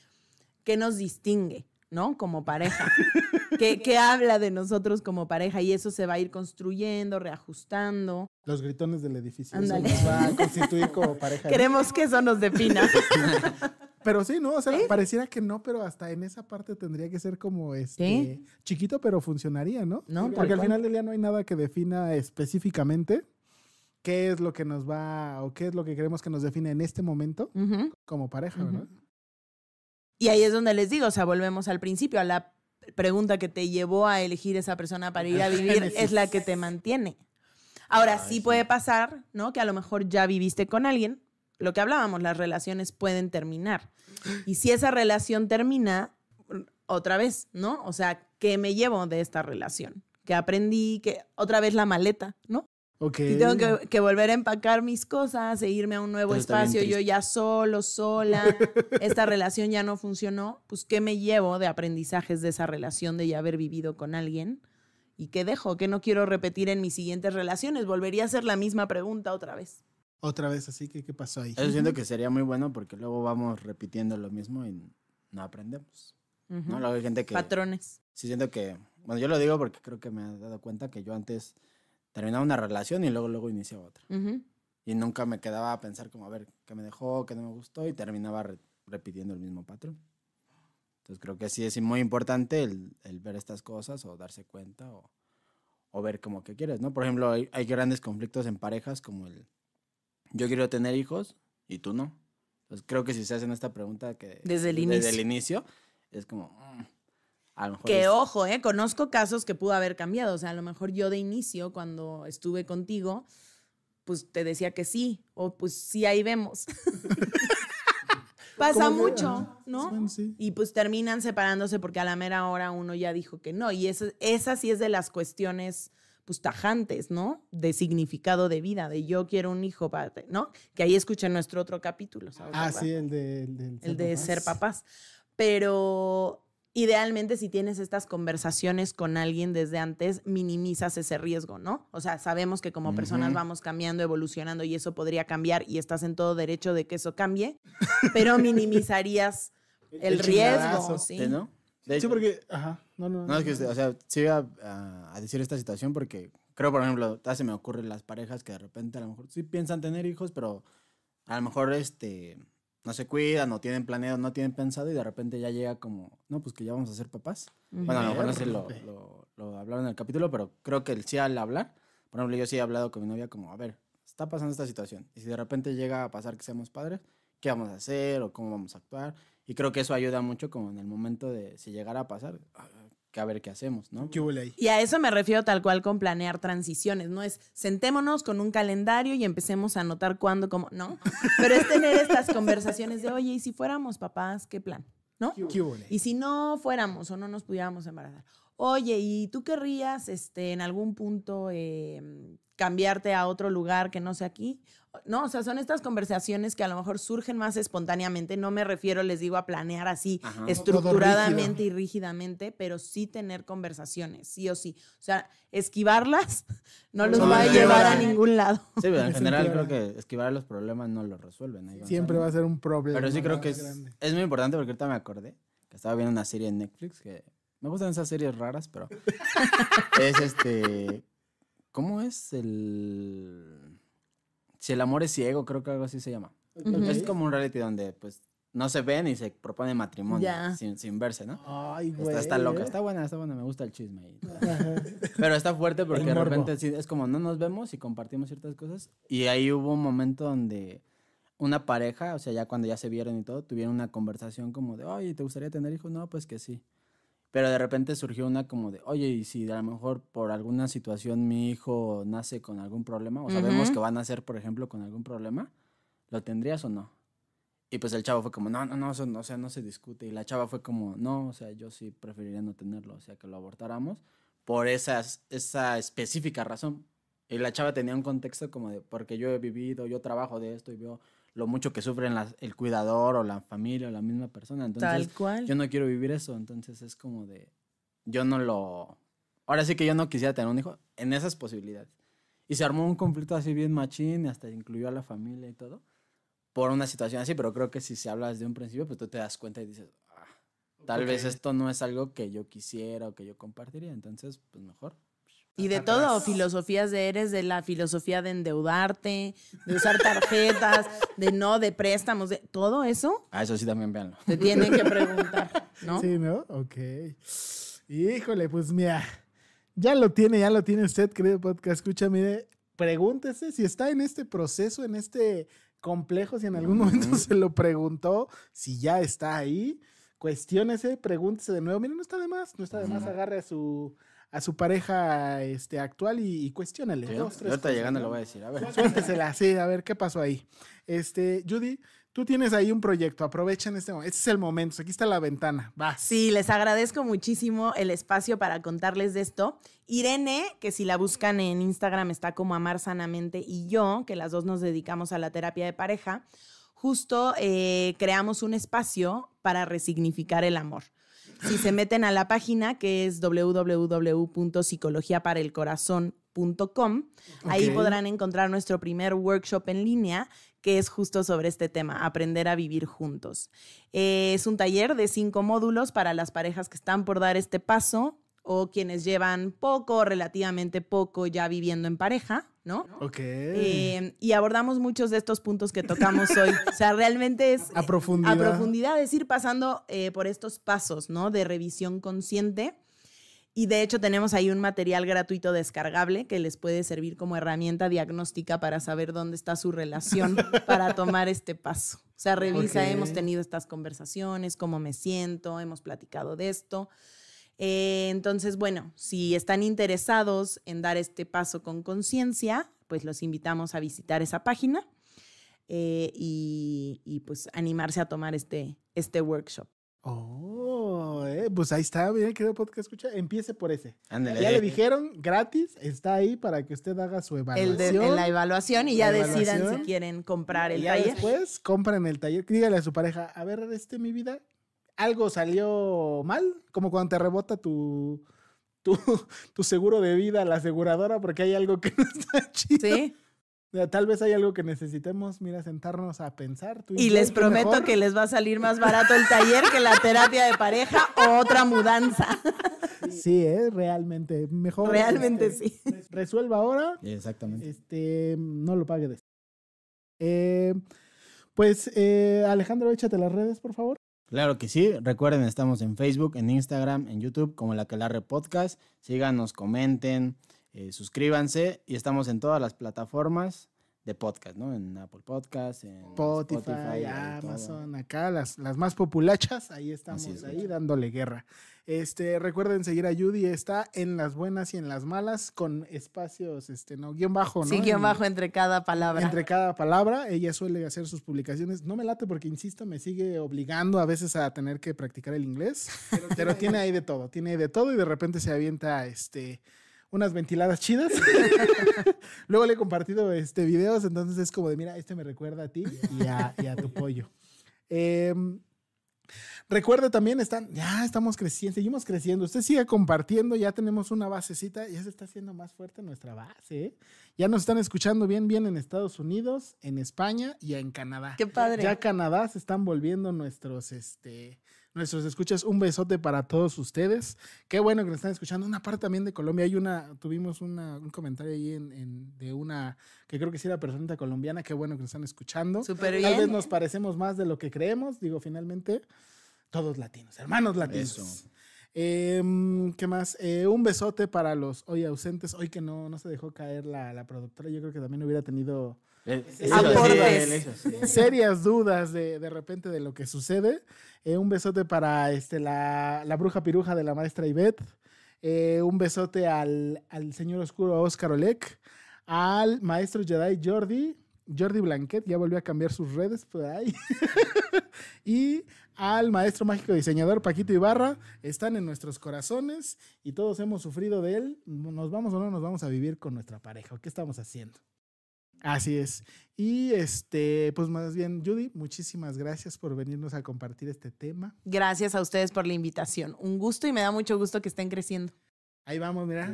qué nos distingue, ¿no? Como pareja. ¿Qué, habla de nosotros como pareja? Y eso se va a ir construyendo, reajustando. Los gritones del edificio. vamos a constituir como pareja. Queremos que eso nos defina. Pero sí, ¿no? O sea, pareciera que no, pero hasta en esa parte tendría que ser como este chiquito, pero funcionaría, ¿no? porque al final del día no hay nada que defina específicamente qué es lo que nos va o qué es lo que queremos que nos define en este momento como pareja, ¿no? Y ahí es donde les digo, o sea, volvemos al principio, a la pregunta que te llevó a elegir esa persona para ir a vivir es la que te mantiene. Ahora, sí puede pasar, ¿no? Que a lo mejor ya viviste con alguien lo que hablábamos, las relaciones pueden terminar. Y si esa relación termina, otra vez, ¿no? O sea, ¿qué me llevo de esta relación? Que aprendí, que otra vez la maleta, ¿no? Ok. tengo que, volver a empacar mis cosas e irme a un nuevo espacio, yo ya solo, sola, esta relación ya no funcionó, pues ¿qué me llevo de aprendizajes de esa relación, de ya haber vivido con alguien? ¿Y qué dejo? ¿Qué no quiero repetir en mis siguientes relaciones? Volvería a hacer la misma pregunta otra vez otra vez, así que ¿qué pasó ahí? Yo siento que sería muy bueno porque luego vamos repitiendo lo mismo y no aprendemos. ¿no? Luego hay gente que... Patrones. Sí, siento que... Bueno, yo lo digo porque creo que me he dado cuenta que yo antes terminaba una relación y luego, luego iniciaba otra. Y nunca me quedaba a pensar como, a ver, ¿qué me dejó? ¿Qué no me gustó? Y terminaba repitiendo el mismo patrón. Entonces creo que sí es muy importante el, ver estas cosas o darse cuenta o, ver como que quieres, ¿no? Por ejemplo, hay grandes conflictos en parejas como el yo quiero tener hijos y tú no. Pues creo que si se hacen esta pregunta que desde el inicio, es como... Mm, a lo mejor que ojo, ¿eh? conozco casos que pudo haber cambiado. O sea, a lo mejor yo de inicio, cuando estuve contigo, pues te decía que sí, o pues sí, ahí vemos. Pasa mucho, ¿no? Y pues terminan separándose porque a la mera hora uno ya dijo que no. Y esa sí es de las cuestiones pues tajantes, ¿no? De significado de vida, de yo quiero un hijo, para, ¿no? Que ahí escuchen nuestro otro capítulo. ¿sabes? Ah, sí, el de, el ser, de papás. ser papás. Pero idealmente si tienes estas conversaciones con alguien desde antes, minimizas ese riesgo, ¿no? O sea, sabemos que como personas vamos cambiando, evolucionando y eso podría cambiar y estás en todo derecho de que eso cambie, pero minimizarías el, riesgo, ¿sí? ¿no? De sí, porque, ajá no, no. No, es que, este, o sea, sí a, decir esta situación porque creo, por ejemplo, se me ocurren las parejas que de repente a lo mejor sí piensan tener hijos, pero a lo mejor este no se cuidan, no tienen planeado, no tienen pensado y de repente ya llega como, no, pues que ya vamos a ser papás. Bueno, a lo mejor no sé, lo, lo, hablaron en el capítulo, pero creo que el sí al hablar, por ejemplo, yo sí he hablado con mi novia como, a ver, está pasando esta situación y si de repente llega a pasar que seamos padres, ¿qué vamos a hacer o cómo vamos a actuar? Y creo que eso ayuda mucho como en el momento de si llegara a pasar, que a ver qué hacemos, ¿no? Y a eso me refiero tal cual con planear transiciones, no es sentémonos con un calendario y empecemos a anotar cuándo, cómo, no, pero es tener estas conversaciones de, oye, ¿y si fuéramos papás, qué plan? ¿No? y si no fuéramos o no nos pudiéramos embarazar. Oye, ¿y tú querrías este, en algún punto eh, cambiarte a otro lugar que no sea aquí? no, o sea, son estas conversaciones que a lo mejor surgen más espontáneamente. No me refiero, les digo, a planear así estructuradamente y rígidamente, pero sí tener conversaciones, sí o sí. O sea, esquivarlas no los va a llevar a ningún lado. Sí, pero en general creo que esquivar los problemas no los resuelven. Siempre va a ser un problema. Pero sí creo que es, es muy importante porque ahorita me acordé que estaba viendo una serie en Netflix que me gustan esas series raras, pero es este. ¿Cómo es el si el amor es ciego, creo que algo así se llama. Es como un reality donde pues no se ven y se propone matrimonio sin, verse, ¿no? Ay, güey. Está, está, loca, está buena, está buena, me gusta el chisme. Ahí. Pero está fuerte porque de repente es como no nos vemos y compartimos ciertas cosas. Y ahí hubo un momento donde una pareja, o sea, ya cuando ya se vieron y todo, tuvieron una conversación como de, oye, ¿te gustaría tener hijos? No, pues que sí. Pero de repente surgió una como de, oye, y si a lo mejor por alguna situación mi hijo nace con algún problema, o sabemos que va a nacer, por ejemplo, con algún problema, ¿lo tendrías o no? Y pues el chavo fue como, no, no, no, no, o sea, no se discute. Y la chava fue como, no, o sea, yo sí preferiría no tenerlo, o sea, que lo abortáramos por esas, esa específica razón. Y la chava tenía un contexto como de, porque yo he vivido, yo trabajo de esto y veo lo mucho que sufren el cuidador o la familia o la misma persona. Entonces, Tal cual. Yo no quiero vivir eso, entonces es como de, yo no lo... Ahora sí que yo no quisiera tener un hijo en esas posibilidades. Y se armó un conflicto así bien machín, hasta incluyó a la familia y todo, por una situación así, pero creo que si se habla desde un principio, pues tú te das cuenta y dices, ah, tal vez esto no es algo que yo quisiera o que yo compartiría, entonces, pues mejor. Y de todo, filosofías de eres, de la filosofía de endeudarte, de usar tarjetas, de no, de préstamos, de todo eso. Ah, eso sí también véanlo. Te tienen que preguntar, ¿no? Sí, ¿no? Ok. Híjole, pues mira, ya lo tiene, ya lo tiene usted, querido podcast. Escucha, mire, pregúntese si está en este proceso, en este complejo, si en algún momento se lo preguntó, si ya está ahí. Cuestiónese, pregúntese de nuevo. Mire, no está de más, no está de más, agarre a su a su pareja este, actual y, cuestionale. cuestiónale. llegando lo voy a decir, a ver. Suéltesela, sí, a ver qué pasó ahí. Este, Judy, Tú tienes ahí un proyecto, aprovechen este momento. Este es el momento, aquí está la ventana. Va. Sí, les agradezco muchísimo el espacio para contarles de esto. Irene, que si la buscan en Instagram está como Amar Sanamente, y yo, que las dos nos dedicamos a la terapia de pareja, justo eh, creamos un espacio para resignificar el amor si se meten a la página que es www.psicologiaparelcorazon.com, ahí podrán encontrar nuestro primer workshop en línea que es justo sobre este tema, aprender a vivir juntos. Eh, es un taller de cinco módulos para las parejas que están por dar este paso o quienes llevan poco, relativamente poco ya viviendo en pareja, ¿no? Ok. Eh, y abordamos muchos de estos puntos que tocamos hoy. O sea, realmente es... A profundidad. A profundidad es ir pasando eh, por estos pasos, ¿no? De revisión consciente. Y de hecho tenemos ahí un material gratuito descargable que les puede servir como herramienta diagnóstica para saber dónde está su relación para tomar este paso. O sea, revisa, hemos tenido estas conversaciones, cómo me siento, hemos platicado de esto. Eh, entonces, bueno, si están interesados en dar este paso con conciencia, pues los invitamos a visitar esa página eh, y, pues animarse a tomar este, este workshop. Oh, eh, pues ahí está, miren, querido podcast, escucha, empiece por ese. Ya le dijeron, gratis, está ahí para que usted haga su evaluación. en la evaluación y ya decidan si quieren comprar el y Después compren el taller, dígale a su pareja, a ver, este mi vida, algo salió mal, como cuando te rebota tu, tu, seguro de vida la aseguradora porque hay algo que no está chido. Sí. Tal vez hay algo que necesitemos, mira, sentarnos a pensar. y, les prometo que les va a salir más barato el taller que la terapia de pareja o otra mudanza. Sí, ¿eh? realmente mejor. Realmente este, sí. Resuelva ahora. Exactamente. Este, no lo pague de. Eh, pues, eh, Alejandro, échate las redes, por favor. Claro que sí. Recuerden, estamos en Facebook, en Instagram, en YouTube, como La Calarre Podcast. Síganos, comenten, eh, suscríbanse y estamos en todas las plataformas de podcast, ¿no? En Apple Podcast, en Spotify, Amazon, acá las, las más populachas, ahí estamos, ahí dándole guerra. Este, recuerden seguir a Judy, está en las buenas y en las malas, con espacios, este, no, guión bajo, ¿no? Sí, guión bajo entre cada palabra. Entre cada palabra, ella suele hacer sus publicaciones. No me late porque, insisto, me sigue obligando a veces a tener que practicar el inglés, pero, tiene ahí de todo, tiene ahí de todo y de repente se avienta, este unas ventiladas chidas. Luego le he compartido este, videos, entonces es como de, mira, este me recuerda a ti y a, tu pollo. Em, recuerda también, están, ya estamos creciendo, seguimos creciendo. Usted sigue compartiendo, ya tenemos una basecita, ya se está haciendo más fuerte nuestra base. ¿eh? Ya nos están escuchando bien, bien en Estados Unidos, en España y en Canadá. Qué padre. Ya Canadá se están volviendo nuestros, este, nuestros escuchas, un besote para todos ustedes. Qué bueno que nos están escuchando. Una parte también de Colombia, hay una, tuvimos un comentario ahí de una, que creo que sí era personita colombiana, qué bueno que nos están escuchando. Tal vez nos parecemos más de lo que creemos, digo, finalmente, todos latinos, hermanos latinos. Eso. Em, ¿Qué más? Eh, un besote para los hoy ausentes, hoy que no, no se dejó caer la, la productora, yo creo que también hubiera tenido eh, eh, Serias dudas de, repente de lo que sucede. Eh, un besote para este, la, bruja piruja de la maestra Ivette. un besote al, señor oscuro Oscar Olek. Al maestro Jedi Jordi. Jordi Blanquet ya volvió a cambiar sus redes por pues, ahí. y al maestro mágico diseñador Paquito Ibarra están en nuestros corazones y todos hemos sufrido de él. ¿Nos vamos o no nos vamos a vivir con nuestra pareja? ¿Qué estamos haciendo? Así es. Y este, pues más bien, Judy, muchísimas gracias por venirnos a compartir este tema. Gracias a ustedes por la invitación. Un gusto y me da mucho gusto que estén creciendo. Ahí vamos, mira,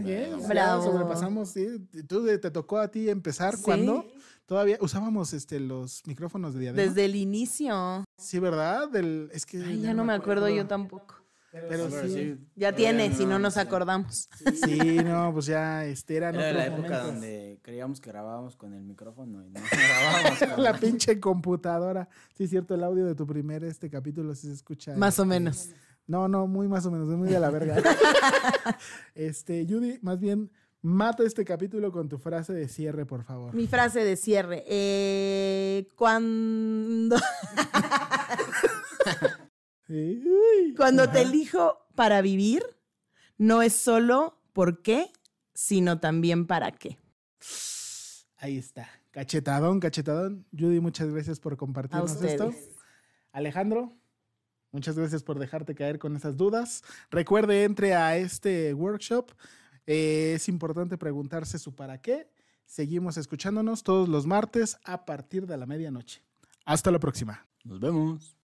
Bravo. sobrepasamos. ¿sí? Tú te tocó a ti empezar cuando todavía usábamos este, los micrófonos de diadema. Desde el inicio. Sí, ¿verdad? Del, es que. Ay, ya no, me acuerdo yo tampoco. Pero, sí, Ya tiene, si no nos acordamos. Sí, no, pues ya este era, la época donde creíamos que grabábamos con el micrófono y no grabábamos. la pinche computadora. Sí, cierto, el audio de tu primer este capítulo sí se escucha. Más o menos. No, no, muy más o menos, es muy de la verga. este, Judy, más bien mata este capítulo con tu frase de cierre, por favor. Mi frase de cierre. Eh, cuando Cuando te elijo para vivir, no es solo por qué, sino también para qué. Ahí está. Cachetadón, cachetadón. Judy, muchas gracias por compartirnos esto. Alejandro, muchas gracias por dejarte caer con esas dudas. Recuerde, entre a este workshop. Eh, es importante preguntarse su para qué. Seguimos escuchándonos todos los martes a partir de la medianoche. Hasta la próxima. Nos vemos.